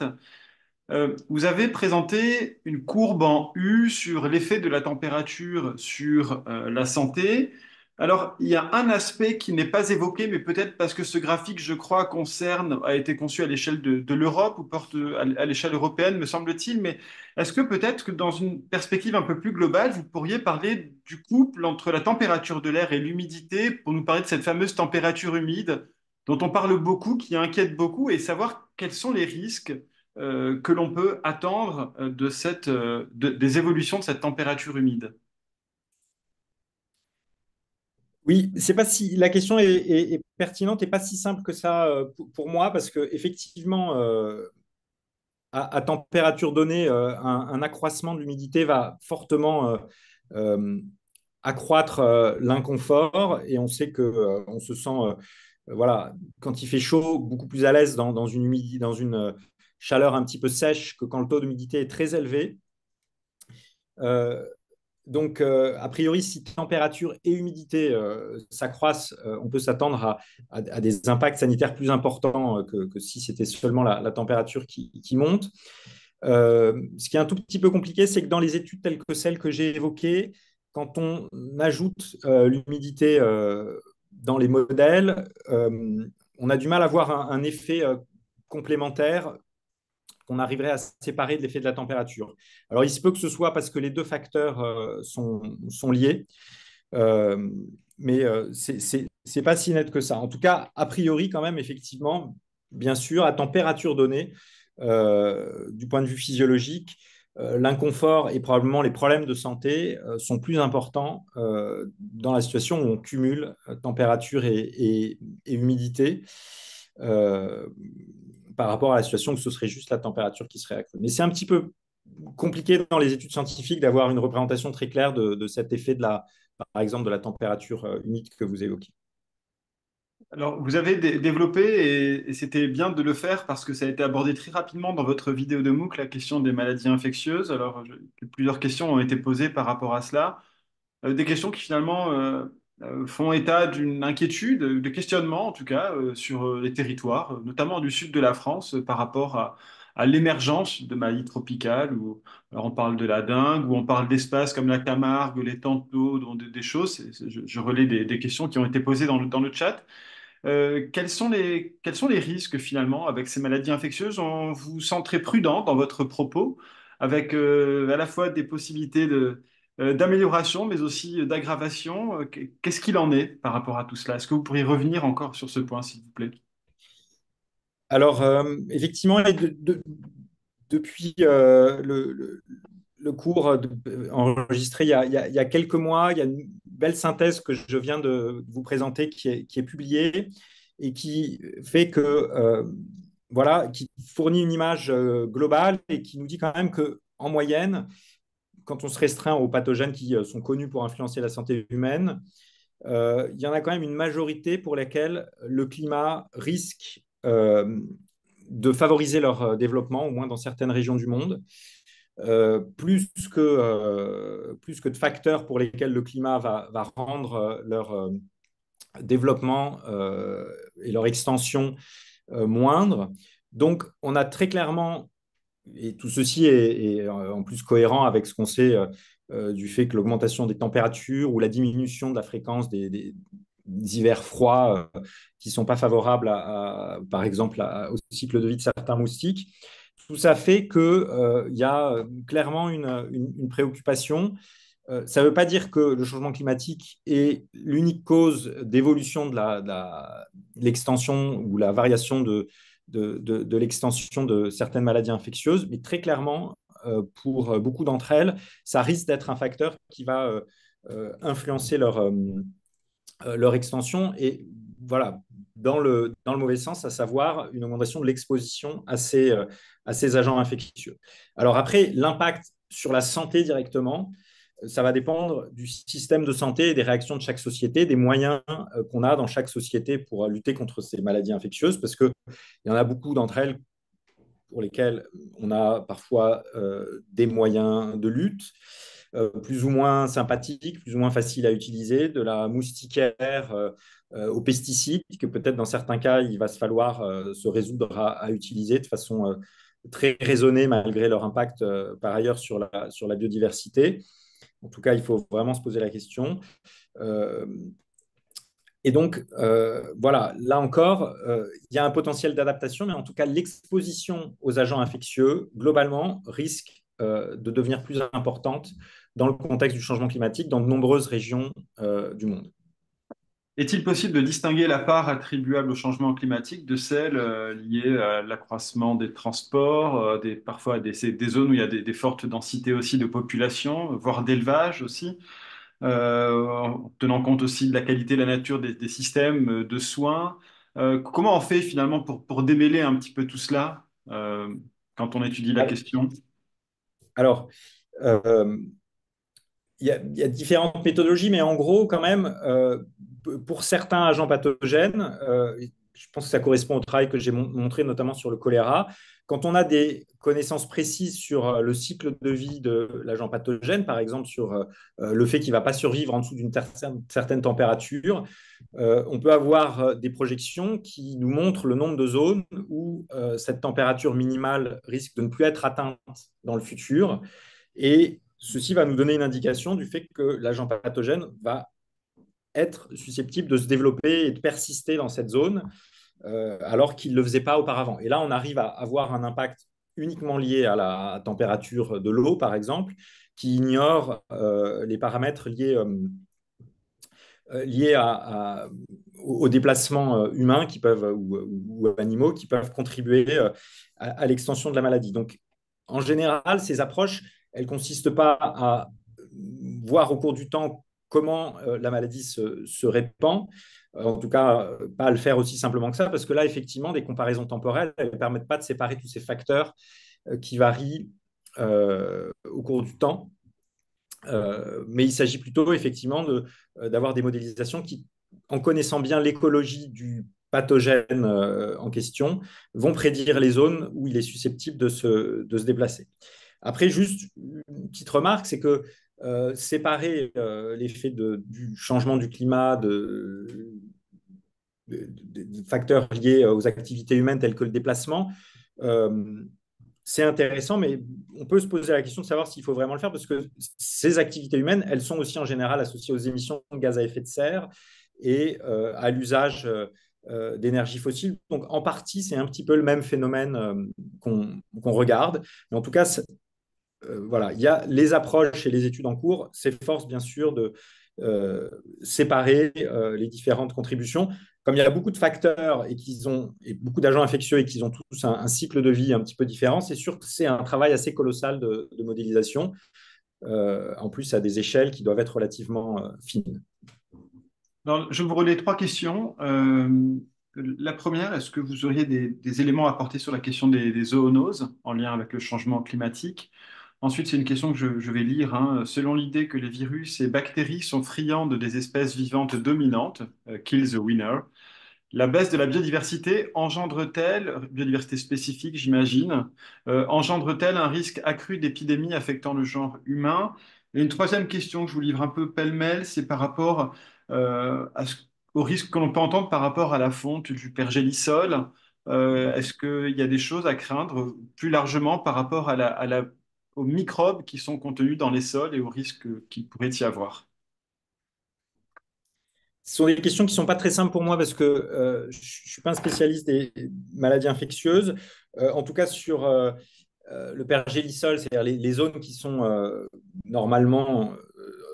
Euh, vous avez présenté une courbe en U sur l'effet de la température sur euh, la santé. Alors, il y a un aspect qui n'est pas évoqué, mais peut-être parce que ce graphique, je crois, concerne, a été conçu à l'échelle de, de l'Europe ou porte à l'échelle européenne, me semble-t-il. Mais est-ce que peut-être que dans une perspective un peu plus globale, vous pourriez parler du couple entre la température de l'air et l'humidité pour nous parler de cette fameuse température humide dont on parle beaucoup, qui inquiète beaucoup, et savoir quels sont les risques euh, que l'on peut attendre euh, de cette, euh, des évolutions de cette température humide oui, c'est pas si la question est, pertinente et pas si simple que ça pour, moi parce que effectivement à, température donnée un, accroissement de l'humidité va fortement accroître l'inconfort et on sait que on se sent voilà quand il fait chaud beaucoup plus à l'aise dans, dans, une humidité dans une chaleur un petit peu sèche que quand le taux d'humidité est très élevé. Euh, donc, euh, a priori, si température et humidité euh, s'accroissent, on peut s'attendre à, des impacts sanitaires plus importants que, si c'était seulement la, température qui, monte. ce qui est un tout petit peu compliqué, c'est que dans les études telles que celles que j'ai évoquées, quand on ajoute l'humidité dans les modèles, on a du mal à avoir un effet complémentaire qu'on arriverait à séparer de l'effet de la température. Alors, il se peut que ce soit parce que les deux facteurs euh, sont, liés, euh, mais euh, c'est ce n'est pas si net que ça. En tout cas, a priori, quand même, effectivement, bien sûr, à température donnée, du point de vue physiologique, l'inconfort et probablement les problèmes de santé sont plus importants dans la situation où on cumule température et, humidité. Euh, par rapport à la situation que ce serait juste la température qui serait accrue. Mais c'est un petit peu compliqué dans les études scientifiques d'avoir une représentation très claire de, cet effet de la, par exemple, de la température unique euh, que vous évoquez. Alors, vous avez développé, et, c'était bien de le faire parce que ça a été abordé très rapidement dans votre vidéo de MOOC, la question des maladies infectieuses. Alors, plusieurs questions ont été posées par rapport à cela. Euh, des questions qui finalement euh, euh, font état d'une inquiétude, de questionnement en tout cas, euh, sur euh, les territoires, notamment du sud de la France, par rapport à, l'émergence de maladies tropicales, où alors on parle de la dingue, où on parle d'espaces comme la Camargue, les Tantos, des, des choses. je, relais des, questions qui ont été posées dans le, dans le chat. quels, sont les, quels sont les risques finalement avec ces maladies infectieuses On vous sent très prudent dans votre propos, avec à la fois des possibilités de, euh, d'amélioration, mais aussi euh, d'aggravation. Euh, qu'est-ce qu'il en est par rapport à tout cela Est-ce que vous pourriez revenir encore sur ce point, s'il vous plaît Alors, effectivement, depuis le, cours enregistré il y, a, quelques mois, il y a une belle synthèse que je viens de vous présenter qui est, qui est publiée et qui fait que... voilà, qui fournit une image globale et qui nous dit quand même que, en moyenne, quand on se restreint aux pathogènes qui euh, sont connus pour influencer la santé humaine, euh, il y en a quand même une majorité pour laquelle le climat risque euh, de favoriser leur développement, au moins dans certaines régions du monde. plus, que, plus que de facteurs pour lesquels le climat va, va rendre leur développement et leur extension moindre. Donc, on a très clairement et tout ceci est, euh, en plus cohérent avec ce qu'on sait euh, euh, du fait que l'augmentation des températures ou la diminution de la fréquence des, hivers froids qui ne sont pas favorables, à, par exemple, au cycle de vie de certains moustiques. Tout ça fait qu'il il y a clairement une, une, préoccupation. ça ne veut pas dire que le changement climatique est l'unique cause d'évolution de l'extension ou la variation de, de, l'extension de certaines maladies infectieuses, mais très clairement, euh, pour euh, beaucoup d'entre elles, ça risque d'être un facteur qui va euh, influencer leur, extension. Et voilà, dans le, mauvais sens, à savoir une augmentation de l'exposition à ces, à ces agents infectieux. Alors après, l'impact sur la santé directement, ça va dépendre du système de santé et des réactions de chaque société, des moyens euh, qu'on a dans chaque société pour lutter contre ces maladies infectieuses, parce qu'il y en a beaucoup d'entre elles pour lesquelles on a parfois euh, des moyens de lutte. Euh, plus ou moins sympathiques, plus ou moins faciles à utiliser, de la moustiquaire aux pesticides, que peut-être dans certains cas, il va se falloir se résoudre à, utiliser de façon très raisonnée malgré leur impact par ailleurs sur la biodiversité. En tout cas, il faut vraiment se poser la question. Euh, et donc, euh, voilà, là encore, euh, il y a un potentiel d'adaptation, mais en tout cas, l'exposition aux agents infectieux, globalement, risque de devenir plus importante dans le contexte du changement climatique dans de nombreuses régions du monde. Est-il possible de distinguer la part attribuable au changement climatique de celle euh, liée à l'accroissement des transports, euh, des, parfois des, zones où il y a des, fortes densités aussi de population, voire d'élevage aussi, euh, en tenant compte aussi de la qualité de la nature des, systèmes de soins Comment on fait finalement pour, pour, démêler un petit peu tout cela quand on étudie la question Alors, il y, a, différentes méthodologies, mais en gros, quand même, euh, pour certains agents pathogènes, euh, je pense que ça correspond au travail que j'ai montré notamment sur le choléra. Quand on a des connaissances précises sur euh, le cycle de vie de l'agent pathogène, par exemple sur le fait qu'il ne va pas survivre en dessous d'une certaine température, on peut avoir des projections qui nous montrent le nombre de zones où cette température minimale risque de ne plus être atteinte dans le futur. Et Ceci va nous donner une indication du fait que l'agent pathogène va être susceptible de se développer et de persister dans cette zone euh, alors qu'il ne le faisait pas auparavant. Et là, on arrive à avoir un impact uniquement lié à la température de l'eau, par exemple, qui ignore euh, les paramètres liés, euh, liés à, aux déplacements humains qui peuvent, ou, animaux qui peuvent contribuer à l'extension de la maladie. Donc, en général, ces approches elle consiste pas à voir au cours du temps comment euh, la maladie se, répand. Euh, en tout cas, pas à le faire aussi simplement que ça, parce que là, effectivement, des comparaisons temporelles, ne permettent pas de séparer tous ces facteurs euh, qui varient au cours du temps. mais il s'agit plutôt, effectivement, d'avoir des modélisations qui, en connaissant bien l'écologie du pathogène en question, vont prédire les zones où il est susceptible de se déplacer. Après, juste une petite remarque, c'est que euh, séparer euh, l'effet du changement du climat de, facteurs liés aux activités humaines telles que le déplacement, euh, c'est intéressant, mais on peut se poser la question de savoir s'il faut vraiment le faire, parce que ces activités humaines, elles sont aussi en général associées aux émissions de gaz à effet de serre et à l'usage d'énergie fossile. Donc, en partie, c'est un petit peu le même phénomène qu'on regarde. Mais en tout cas, euh, voilà, il y a les approches et les études en cours s'efforcent bien sûr de euh, séparer euh, les différentes contributions. Comme il y a beaucoup de facteurs et ont beaucoup d'agents infectieux et qu'ils ont tous un, cycle de vie un petit peu différent, c'est sûr que c'est un travail assez colossal de, modélisation. en plus, à des échelles qui doivent être relativement fines. je vous relais trois questions. La première, est-ce que vous auriez des, éléments à apporter sur la question des, des zoonoses en lien avec le changement climatique Ensuite, c'est une question que je, vais lire. Hein. Selon l'idée que les virus et bactéries sont friandes des espèces vivantes dominantes, euh, kill the winner, la baisse de la biodiversité engendre-t-elle, biodiversité spécifique j'imagine, euh, engendre-t-elle un risque accru d'épidémie affectant le genre humain Et une troisième question que je vous livre un peu pêle-mêle, c'est par rapport euh, au risque qu'on peut entendre par rapport à la fonte du pergélisol. Est-ce qu'il y a des choses à craindre plus largement par rapport à la aux microbes qui sont contenus dans les sols et aux risques qu'il pourrait y avoir ce sont des questions qui ne sont pas très simples pour moi parce que euh, je ne suis pas un spécialiste des maladies infectieuses. Euh, en tout cas, sur euh, le pergélisol, c'est-à-dire les, les, zones qui sont normalement,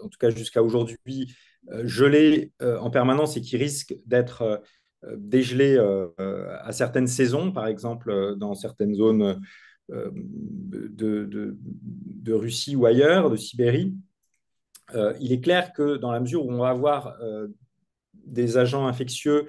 en tout cas jusqu'à aujourd'hui, gelées en permanence et qui risquent d'être dégelées à certaines saisons, par exemple dans certaines zones euh, de, Russie ou ailleurs, de Sibérie, euh, il est clair que dans la mesure où on va avoir euh, des agents infectieux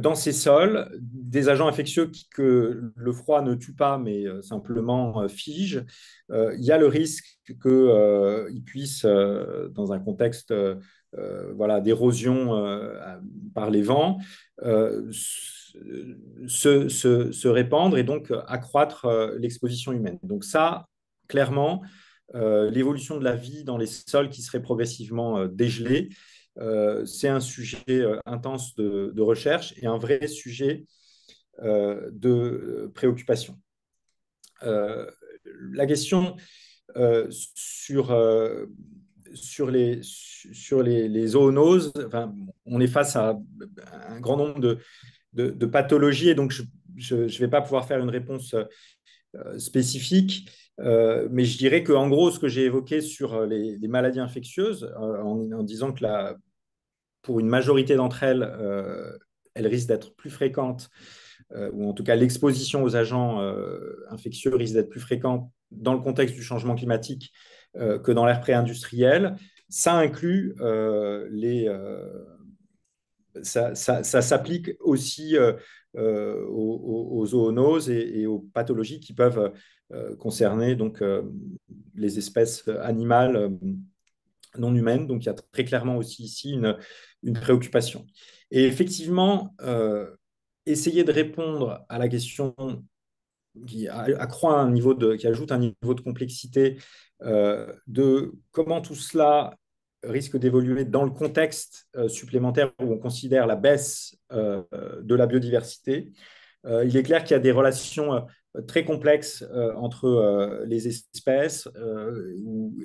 dans ces sols, des agents infectieux que le froid ne tue pas, mais simplement fige, il y a le risque qu'ils puissent, dans un contexte voilà, d'érosion par les vents, se, se, se, répandre et donc euh, accroître euh, l'exposition humaine. Donc ça, clairement, euh, l'évolution de la vie dans les sols qui seraient progressivement dégelés, c'est un sujet intense de, recherche et un vrai sujet de préoccupation. la question sur, sur, les, sur les, les zoonoses, enfin, on est face à un grand nombre de, de, pathologie, et donc je ne vais pas pouvoir faire une réponse euh, spécifique. Euh, mais je dirais en gros, ce que j'ai évoqué sur euh, les, maladies infectieuses, en, disant que la, pour une majorité d'entre elles, elles risquent d'être plus fréquentes, ou en tout cas l'exposition aux agents infectieux risque d'être plus fréquente dans le contexte du changement climatique que dans l'ère pré-industrielle. Ça inclut les, ça, s'applique aussi euh, euh, aux, zoonoses et, aux pathologies qui peuvent euh, concerner donc, les espèces animales non humaines. Donc il y a très clairement aussi ici une, une préoccupation. Et effectivement, essayer de répondre à la question qui accroît un niveau de, qui ajoute un niveau de complexité de comment tout cela risque d'évoluer dans le contexte euh, supplémentaire où on considère la baisse euh, de la biodiversité. Euh, il est clair qu'il y a des relations très complexes entre les espèces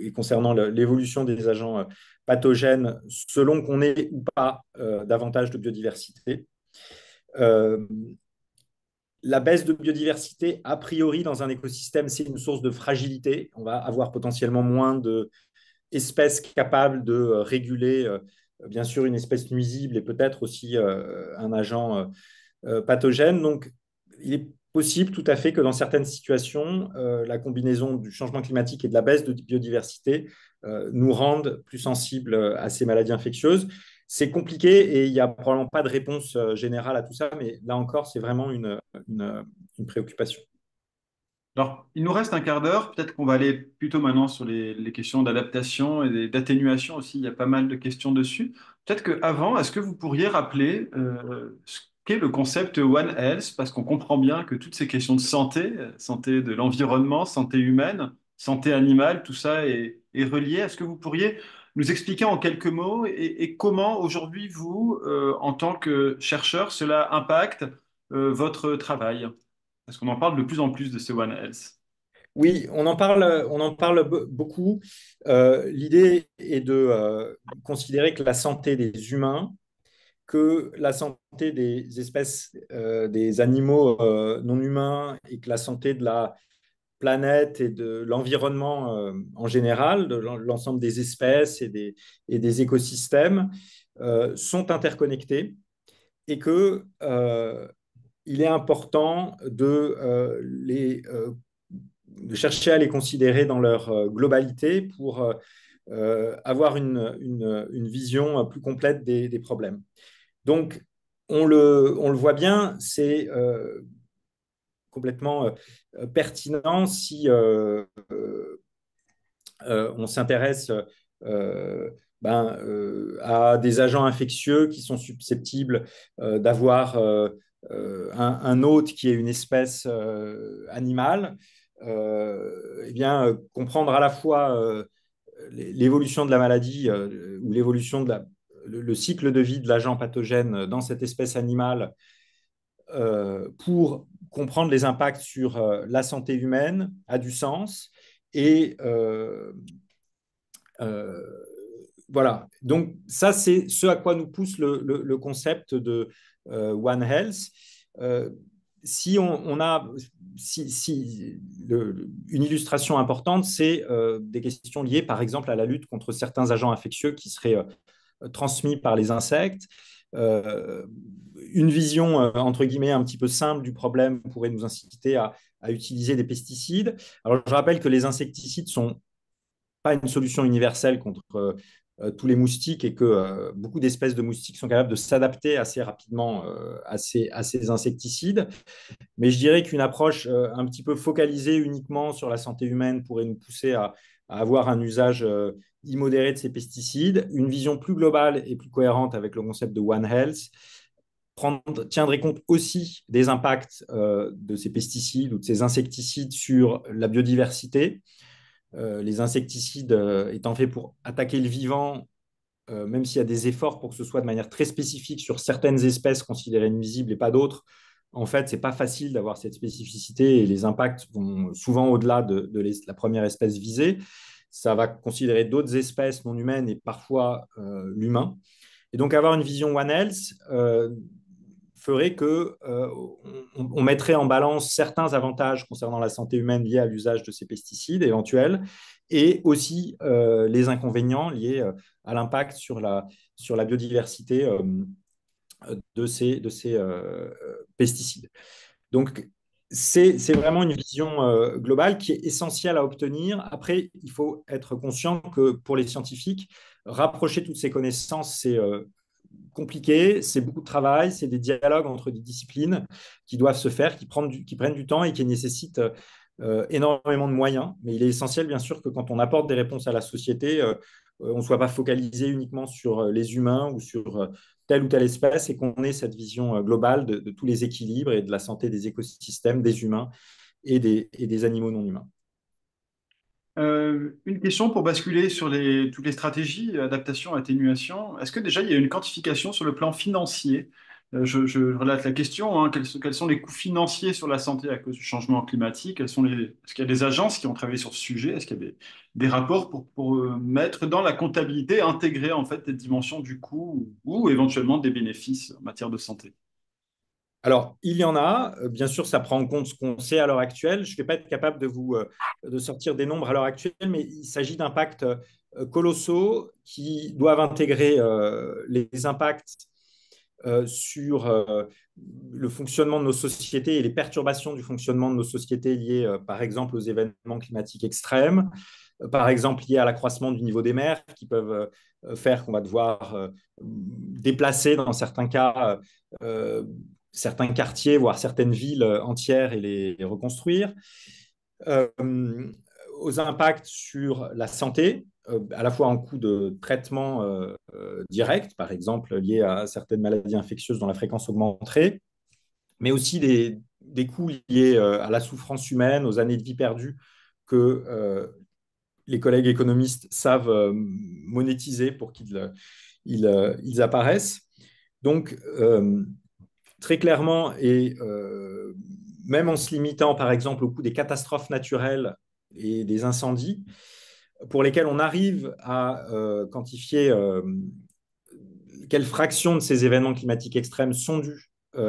et concernant l'évolution des agents pathogènes selon qu'on ait ou pas davantage de biodiversité. la baisse de biodiversité, a priori, dans un écosystème, c'est une source de fragilité. On va avoir potentiellement moins de espèce capable de euh, réguler, euh, bien sûr, une espèce nuisible et peut-être aussi euh, un agent pathogène. Donc, il est possible tout à fait que dans certaines situations, la combinaison du changement climatique et de la baisse de biodiversité nous rende plus sensibles à ces maladies infectieuses. C'est compliqué et il n'y a probablement pas de réponse générale à tout ça, mais là encore, c'est vraiment une préoccupation il nous reste un quart d'heure. Peut-être qu'on va aller plutôt maintenant sur les, questions d'adaptation et d'atténuation aussi. Il y a pas mal de questions dessus. Peut-être qu'avant, est-ce que vous pourriez rappeler euh, ce qu'est le concept One Health Parce qu'on comprend bien que toutes ces questions de santé, santé de l'environnement, santé humaine, santé animale, tout ça est, relié. Est-ce que vous pourriez nous expliquer en quelques mots et, comment aujourd'hui, vous, euh, en tant que chercheur, cela impacte euh, votre travail parce qu'on en parle de plus en plus de ce One Health oui, on en parle, on en parle beaucoup. Euh, l'idée est de euh, considérer que la santé des humains, que la santé des espèces, euh, des animaux non humains et que la santé de la planète et de l'environnement en général, de l'ensemble des espèces et des, et des écosystèmes, sont interconnectés et que il est important de, euh, les, euh, chercher à les considérer dans leur euh, globalité pour avoir une, vision plus complète des, problèmes. Donc, on le, voit bien, c'est complètement pertinent si on s'intéresse ben, à des agents infectieux qui sont susceptibles d'avoir euh, un, un, hôte qui est une espèce euh, animale, et euh, eh bien, comprendre à la fois l'évolution de la maladie ou l'évolution de la, le, cycle de vie de l'agent pathogène dans cette espèce animale pour comprendre les impacts sur la santé humaine a du sens. Et voilà, donc ça c'est ce à quoi nous pousse le, le concept de, euh, One Health. Euh, si on, a si, une illustration importante, c'est euh, des questions liées, par exemple, à la lutte contre certains agents infectieux qui seraient transmis par les insectes. une vision entre guillemets un petit peu simple du problème pourrait nous inciter à, à, utiliser des pesticides. Alors je rappelle que les insecticides sont pas une solution universelle contre euh, tous les moustiques et que euh, beaucoup d'espèces de moustiques sont capables de s'adapter assez rapidement euh, à ces, insecticides. Mais je dirais qu'une approche un petit peu focalisée uniquement sur la santé humaine pourrait nous pousser à, avoir un usage immodéré de ces pesticides, une vision plus globale et plus cohérente avec le concept de One Health, tiendrait compte aussi des impacts de ces pesticides ou de ces insecticides sur la biodiversité, euh, les insecticides euh, étant faits pour attaquer le vivant, euh, même s'il y a des efforts pour que ce soit de manière très spécifique sur certaines espèces considérées nuisibles et pas d'autres, en fait, c'est pas facile d'avoir cette spécificité et les impacts vont souvent au-delà de, la première espèce visée. Ça va considérer d'autres espèces non humaines et parfois l'humain. Et donc, avoir une vision One Health, ferait qu'on euh, on, mettrait en balance certains avantages concernant la santé humaine liés à l'usage de ces pesticides éventuels et aussi euh, les inconvénients liés euh, à l'impact sur la, sur la biodiversité de ces, de ces pesticides. Donc, c'est vraiment une vision globale qui est essentielle à obtenir. Après, il faut être conscient que pour les scientifiques, rapprocher toutes ces connaissances, c'est compliqué, c'est beaucoup de travail, c'est des dialogues entre des disciplines qui doivent se faire, qui prennent du, qui prennent du temps et qui nécessitent euh, énormément de moyens. Mais il est essentiel, bien sûr, que quand on apporte des réponses à la société, euh, euh, on ne soit pas focalisé uniquement sur les humains ou sur telle ou telle espèce et qu'on ait cette vision globale de, tous les équilibres et de la santé des écosystèmes, des humains et des animaux non humains. Euh, une question pour basculer sur les, toutes les stratégies, adaptation, atténuation. Est-ce que déjà il y a une quantification sur le plan financier? Euh, je, relate la question, hein. quels, sont- les coûts financiers sur la santé à cause du changement climatique? est-ce qu'il y a des agences qui ont travaillé sur ce sujet? Est-ce qu'il y a des, rapports pour, euh, mettre dans la comptabilité, intégrer en fait des dimensions du coût ou éventuellement des bénéfices en matière de santé? Alors, il y en a. Euh, bien sûr, ça prend en compte ce qu'on sait à l'heure actuelle. Je ne vais pas être capable de vous euh, de sortir des nombres à l'heure actuelle, mais il s'agit d'impacts euh, colossaux qui doivent intégrer les impacts sur le fonctionnement de nos sociétés et les perturbations du fonctionnement de nos sociétés liées, par exemple, aux événements climatiques extrêmes, par exemple liées à l'accroissement du niveau des mers, qui peuvent faire qu'on va devoir déplacer, dans certains cas, certains quartiers, voire certaines villes entières et les, reconstruire. Euh, aux impacts sur la santé, euh, à la fois en coût de traitement euh, direct, par exemple lié à certaines maladies infectieuses dont la fréquence augmenterait, mais aussi des, coûts liés à la souffrance humaine, aux années de vie perdues que les collègues économistes savent monétiser pour qu'ils apparaissent. Donc, très clairement, et euh, même en se limitant par exemple au coût des catastrophes naturelles et des incendies, pour lesquels on arrive à euh, quantifier euh, quelle fraction de ces événements climatiques extrêmes sont dus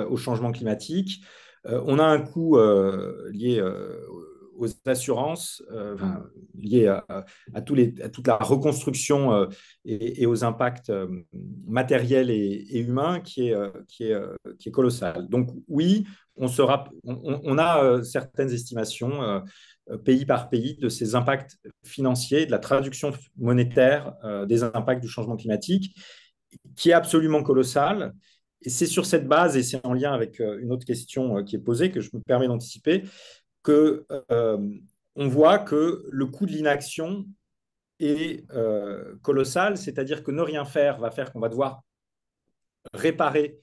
au changement climatique. on a un coût lié aux assurances euh, ah. liées à, tous les, toute la reconstruction euh, et, aux impacts euh, matériels et, humains qui est, qui est, qui est colossal. Donc oui, on, sera, on, on a certaines estimations pays par pays de ces impacts financiers, de la traduction monétaire des impacts du changement climatique, qui est absolument colossal. Et c'est sur cette base, et c'est en lien avec une autre question qui est posée, que je me permets d'anticiper, que euh, on voit que le coût de l'inaction est euh, colossal, c'est-à-dire que ne rien faire va faire qu'on va devoir réparer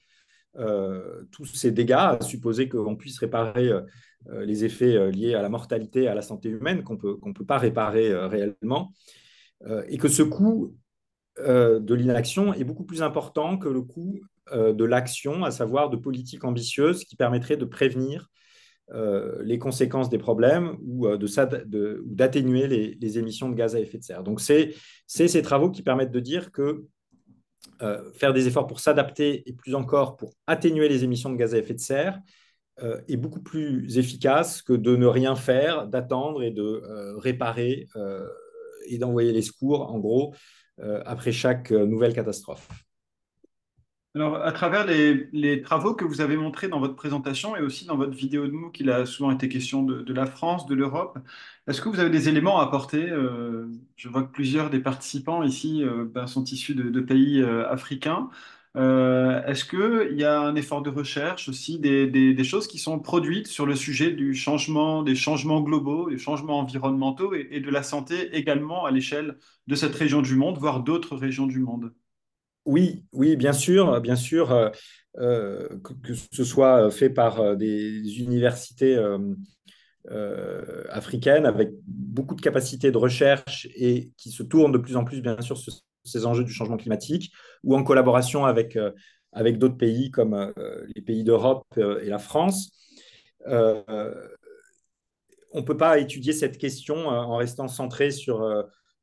euh, tous ces dégâts, à supposer qu'on puisse réparer les effets liés à la mortalité, à la santé humaine, qu'on ne peut pas réparer réellement, et que ce coût de l'inaction est beaucoup plus important que le coût de l'action, à savoir de politiques ambitieuses qui permettraient de prévenir euh, les conséquences des problèmes ou euh, d'atténuer les, émissions de gaz à effet de serre. Donc, c'est ces travaux qui permettent de dire que euh, faire des efforts pour s'adapter et plus encore pour atténuer les émissions de gaz à effet de serre est beaucoup plus efficace que de ne rien faire, d'attendre et de réparer et d'envoyer les secours, en gros, après chaque nouvelle catastrophe. Alors, à travers les, travaux que vous avez montrés dans votre présentation et aussi dans votre vidéo de MOOC, il a souvent été question de, la France, de l'Europe. Est-ce que vous avez des éléments à apporter euh, Je vois que plusieurs des participants ici euh, ben, sont issus de, pays euh, africains. Est-ce qu'il y a un effort de recherche aussi, des, choses qui sont produites sur le sujet du changement, des changements globaux, des changements environnementaux et de la santé également à l'échelle de cette région du monde, voire d'autres régions du monde oui, oui, bien sûr, bien sûr, euh, euh, que, ce soit euh, fait par des universités africaines avec beaucoup de capacités de recherche et qui se tournent de plus en plus, bien sûr, ces enjeux du changement climatique, ou en collaboration avec, avec d'autres pays comme les pays d'Europe et la France. on ne peut pas étudier cette question en restant centré sur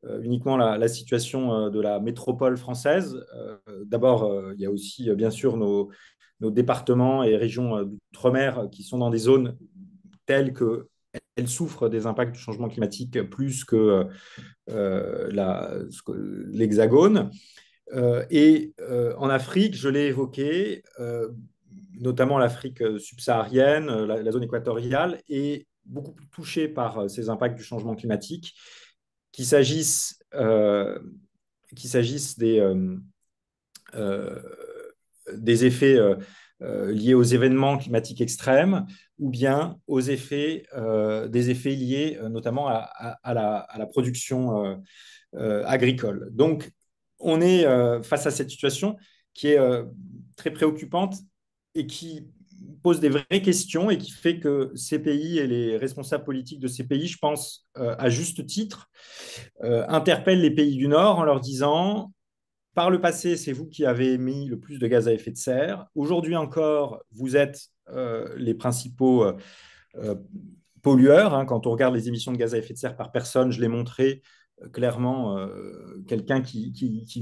euh, uniquement la, situation euh, de la métropole française. Euh, d'abord, il y a aussi bien sûr nos, départements et régions d'outre-mer qui sont dans des zones telles qu'elles souffrent des impacts du changement climatique plus que l'Hexagone. et en Afrique, je l'ai évoqué, notamment l'Afrique subsaharienne, la, zone équatoriale, est beaucoup plus touchée par ces impacts du changement climatique. Euh, qu'il s'agisse des, euh, euh, des effets liés aux événements climatiques extrêmes ou bien aux effets, des effets liés notamment à, la, à, la, production agricole. Donc, on est face à cette situation qui est très préoccupante et qui pose des vraies questions et qui fait que ces pays et les responsables politiques de ces pays, je pense, euh, à juste titre, euh, interpellent les pays du Nord en leur disant, par le passé, c'est vous qui avez émis le plus de gaz à effet de serre. Aujourd'hui encore, vous êtes euh, les principaux pollueurs. Hein. Quand on regarde les émissions de gaz à effet de serre par personne, je l'ai montré, clairement, quelqu'un qui,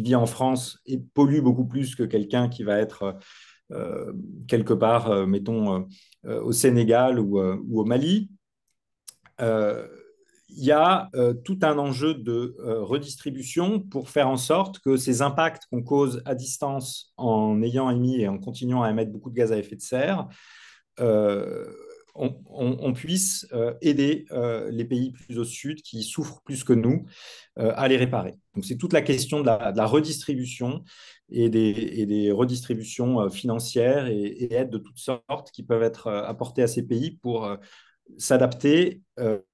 vit en France et pollue beaucoup plus que quelqu'un qui va être euh, quelque part, euh, mettons, euh, au Sénégal ou, au Mali, il y a tout un enjeu de redistribution pour faire en sorte que ces impacts qu'on cause à distance en ayant émis et en continuant à émettre beaucoup de gaz à effet de serre, euh, on, puisse euh, aider euh, les pays plus au sud qui souffrent plus que nous euh, à les réparer. Donc c'est toute la question de la, redistribution et des, redistributions financières et, aides de toutes sortes qui peuvent être apportées à ces pays pour s'adapter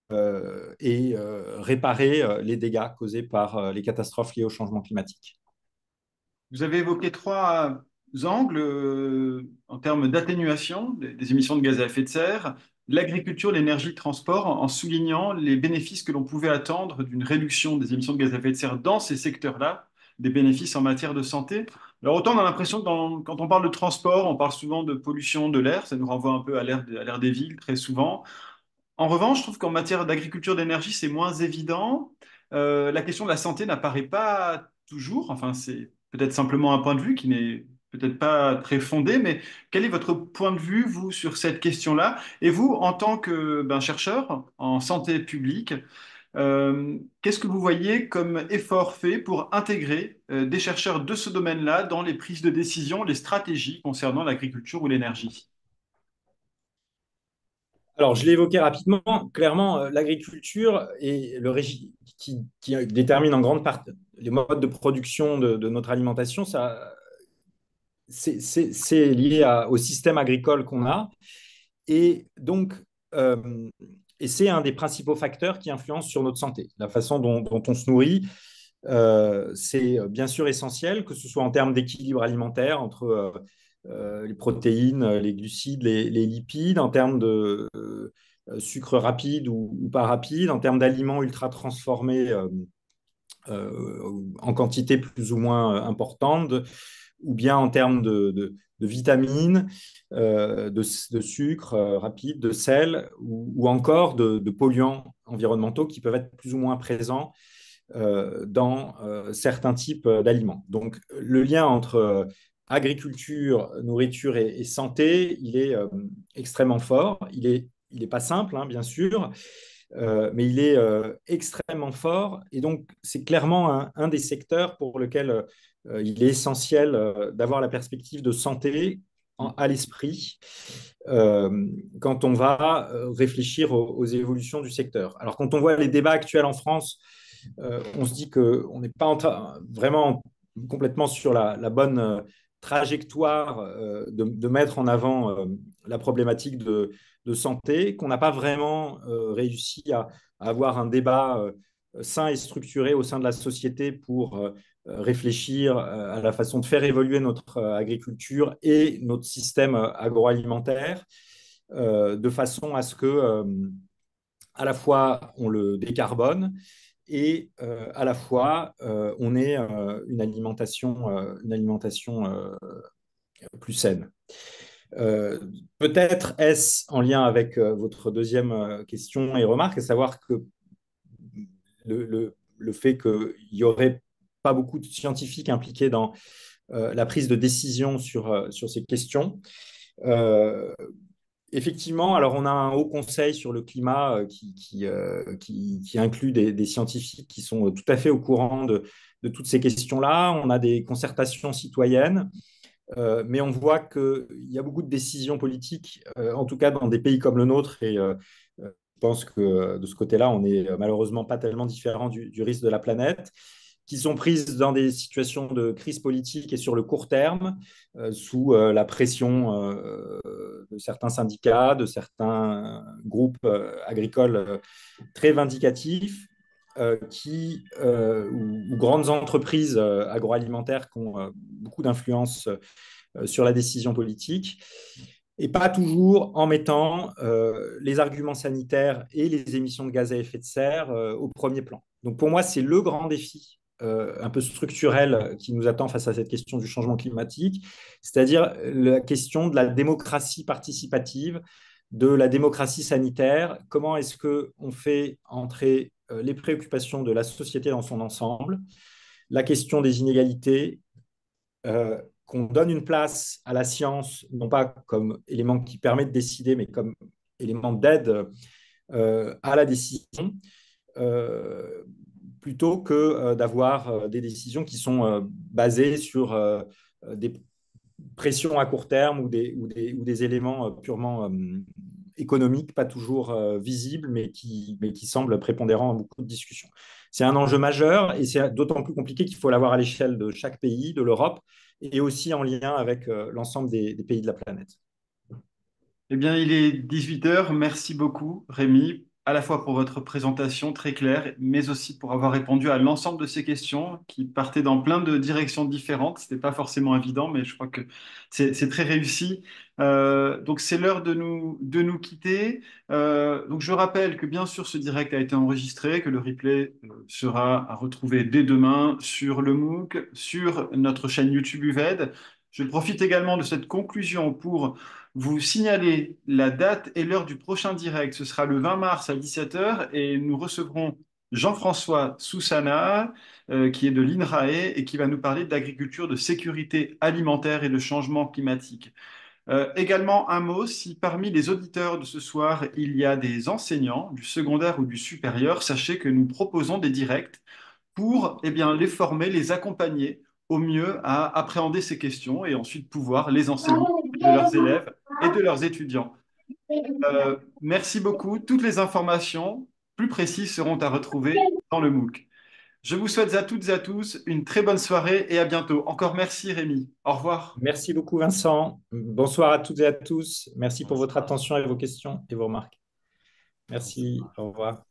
et réparer les dégâts causés par les catastrophes liées au changement climatique. Vous avez évoqué trois angles euh, en termes d'atténuation des, émissions de gaz à effet de serre, l'agriculture, l'énergie, le transport, en, soulignant les bénéfices que l'on pouvait attendre d'une réduction des émissions de gaz à effet de serre dans ces secteurs-là, des bénéfices en matière de santé. Alors autant on a l'impression que quand on parle de transport, on parle souvent de pollution de l'air, ça nous renvoie un peu à l'air des villes très souvent. En revanche, je trouve qu'en matière d'agriculture d'énergie, c'est moins évident. Euh, la question de la santé n'apparaît pas toujours, enfin c'est peut-être simplement un point de vue qui n'est peut-être pas très fondé, mais quel est votre point de vue, vous, sur cette question-là Et vous, en tant que ben, chercheur en santé publique, euh, qu'est-ce que vous voyez comme effort fait pour intégrer euh, des chercheurs de ce domaine-là dans les prises de décision, les stratégies concernant l'agriculture ou l'énergie alors, je l'évoquais rapidement. Clairement, euh, l'agriculture et le régime qui, détermine en grande partie les modes de production de, de notre alimentation, ça, c'est lié au système agricole qu'on a. Et donc, euh, et c'est un des principaux facteurs qui influencent sur notre santé. La façon dont, on se nourrit, euh, c'est bien sûr essentiel, que ce soit en termes d'équilibre alimentaire entre euh, les protéines, les glucides, les, lipides, en termes de sucre rapide ou, pas rapide, en termes d'aliments ultra transformés en quantité plus ou moins importante ou bien en termes de, de, vitamines, euh, de, de, sucre euh, rapide, de sel, ou, encore de, polluants environnementaux qui peuvent être plus ou moins présents euh, dans certains types d'aliments. Donc le lien entre agriculture, nourriture et, santé, il est extrêmement fort. Il n'est il est pas simple, hein, bien sûr. mais il est extrêmement fort. Et donc, c'est clairement un, un, des secteurs pour lequel euh, il est essentiel euh, d'avoir la perspective de santé à l'esprit euh, quand on va réfléchir aux, évolutions du secteur. Alors quand on voit les débats actuels en France, on se dit qu'on n'est pas vraiment complètement sur la, bonne trajectoire de, mettre en avant la problématique de, santé, qu'on n'a pas vraiment réussi à, avoir un débat sain et structuré au sein de la société pour euh, réfléchir euh, à la façon de faire évoluer notre euh, agriculture et notre système agroalimentaire de façon à ce que à la fois on le décarbone et à la fois on ait une alimentation, une alimentation plus saine. Peut-être est-ce en lien avec votre deuxième question et remarque, à savoir que le, le, le fait qu'il y aurait pas beaucoup de scientifiques impliqués dans euh, la prise de décision sur, euh, sur ces questions. Euh, effectivement, alors on a un haut conseil sur le climat qui, qui, inclut des, scientifiques qui sont tout à fait au courant de, de toutes ces questions-là. On a des concertations citoyennes. mais on voit qu'il y a beaucoup de décisions politiques, en tout cas dans des pays comme le nôtre, et je pense que de ce côté-là, on n'est malheureusement pas tellement différent du, du, risque de la planète, qui sont prises dans des situations de crise politique et sur le court terme, euh, sous euh, la pression euh, de certains syndicats, de certains groupes agricoles très vindicatifs, qui, ou, grandes entreprises agroalimentaires qui ont beaucoup d'influence sur la décision politique. Et pas toujours en mettant les arguments sanitaires et les émissions de gaz à effet de serre au premier plan. Donc pour moi, c'est le grand défi euh, un peu structurel qui nous attend face à cette question du changement climatique, c'est-à-dire la question de la démocratie participative, de la démocratie sanitaire. Comment est-ce qu'on fait entrer euh, les préoccupations de la société dans son ensemble, la question des inégalités, euh, qu'on donne une place à la science, non pas comme élément qui permet de décider, mais comme élément d'aide à la décision plutôt que euh, d'avoir euh, des décisions qui sont euh, basées sur des pressions à court terme ou des, ou des, éléments purement économiques, pas toujours visibles, mais qui, qui semblent prépondérants à beaucoup de discussions. C'est un enjeu majeur et c'est d'autant plus compliqué qu'il faut l'avoir à l'échelle de chaque pays, de l'Europe, et aussi en lien avec l'ensemble des, pays de la planète. Eh bien, il est 18h. Merci beaucoup, Rémi, à la fois pour votre présentation très claire, mais aussi pour avoir répondu à l'ensemble de ces questions qui partaient dans plein de directions différentes. Ce n'était pas forcément évident, mais je crois que c'est très réussi. Euh, donc c'est l'heure de nous, de nous quitter. Euh, donc je rappelle que bien sûr ce direct a été enregistré, que le replay euh, sera à retrouver dès demain sur le MOOC, sur notre chaîne YouTube UVED, je profite également de cette conclusion pour vous signaler la date et l'heure du prochain direct. Ce sera le 20 mars à 17h et nous recevrons Jean-François Soussana, euh, qui est de l'INRAE et qui va nous parler d'agriculture, de sécurité alimentaire et de changement climatique. Euh, également un mot, si parmi les auditeurs de ce soir, il y a des enseignants du secondaire ou du supérieur, sachez que nous proposons des directs pour eh bien, les former, les accompagner au mieux à appréhender ces questions et ensuite pouvoir les enseigner ah, de leurs élèves et de leurs étudiants. Euh, merci beaucoup. Toutes les informations plus précises seront à retrouver dans le MOOC. Je vous souhaite à toutes et à tous une très bonne soirée et à bientôt. Encore merci Rémi. Au revoir. Merci beaucoup Vincent. Bonsoir à toutes et à tous. Merci pour votre attention et vos questions et vos remarques. Merci. Au revoir.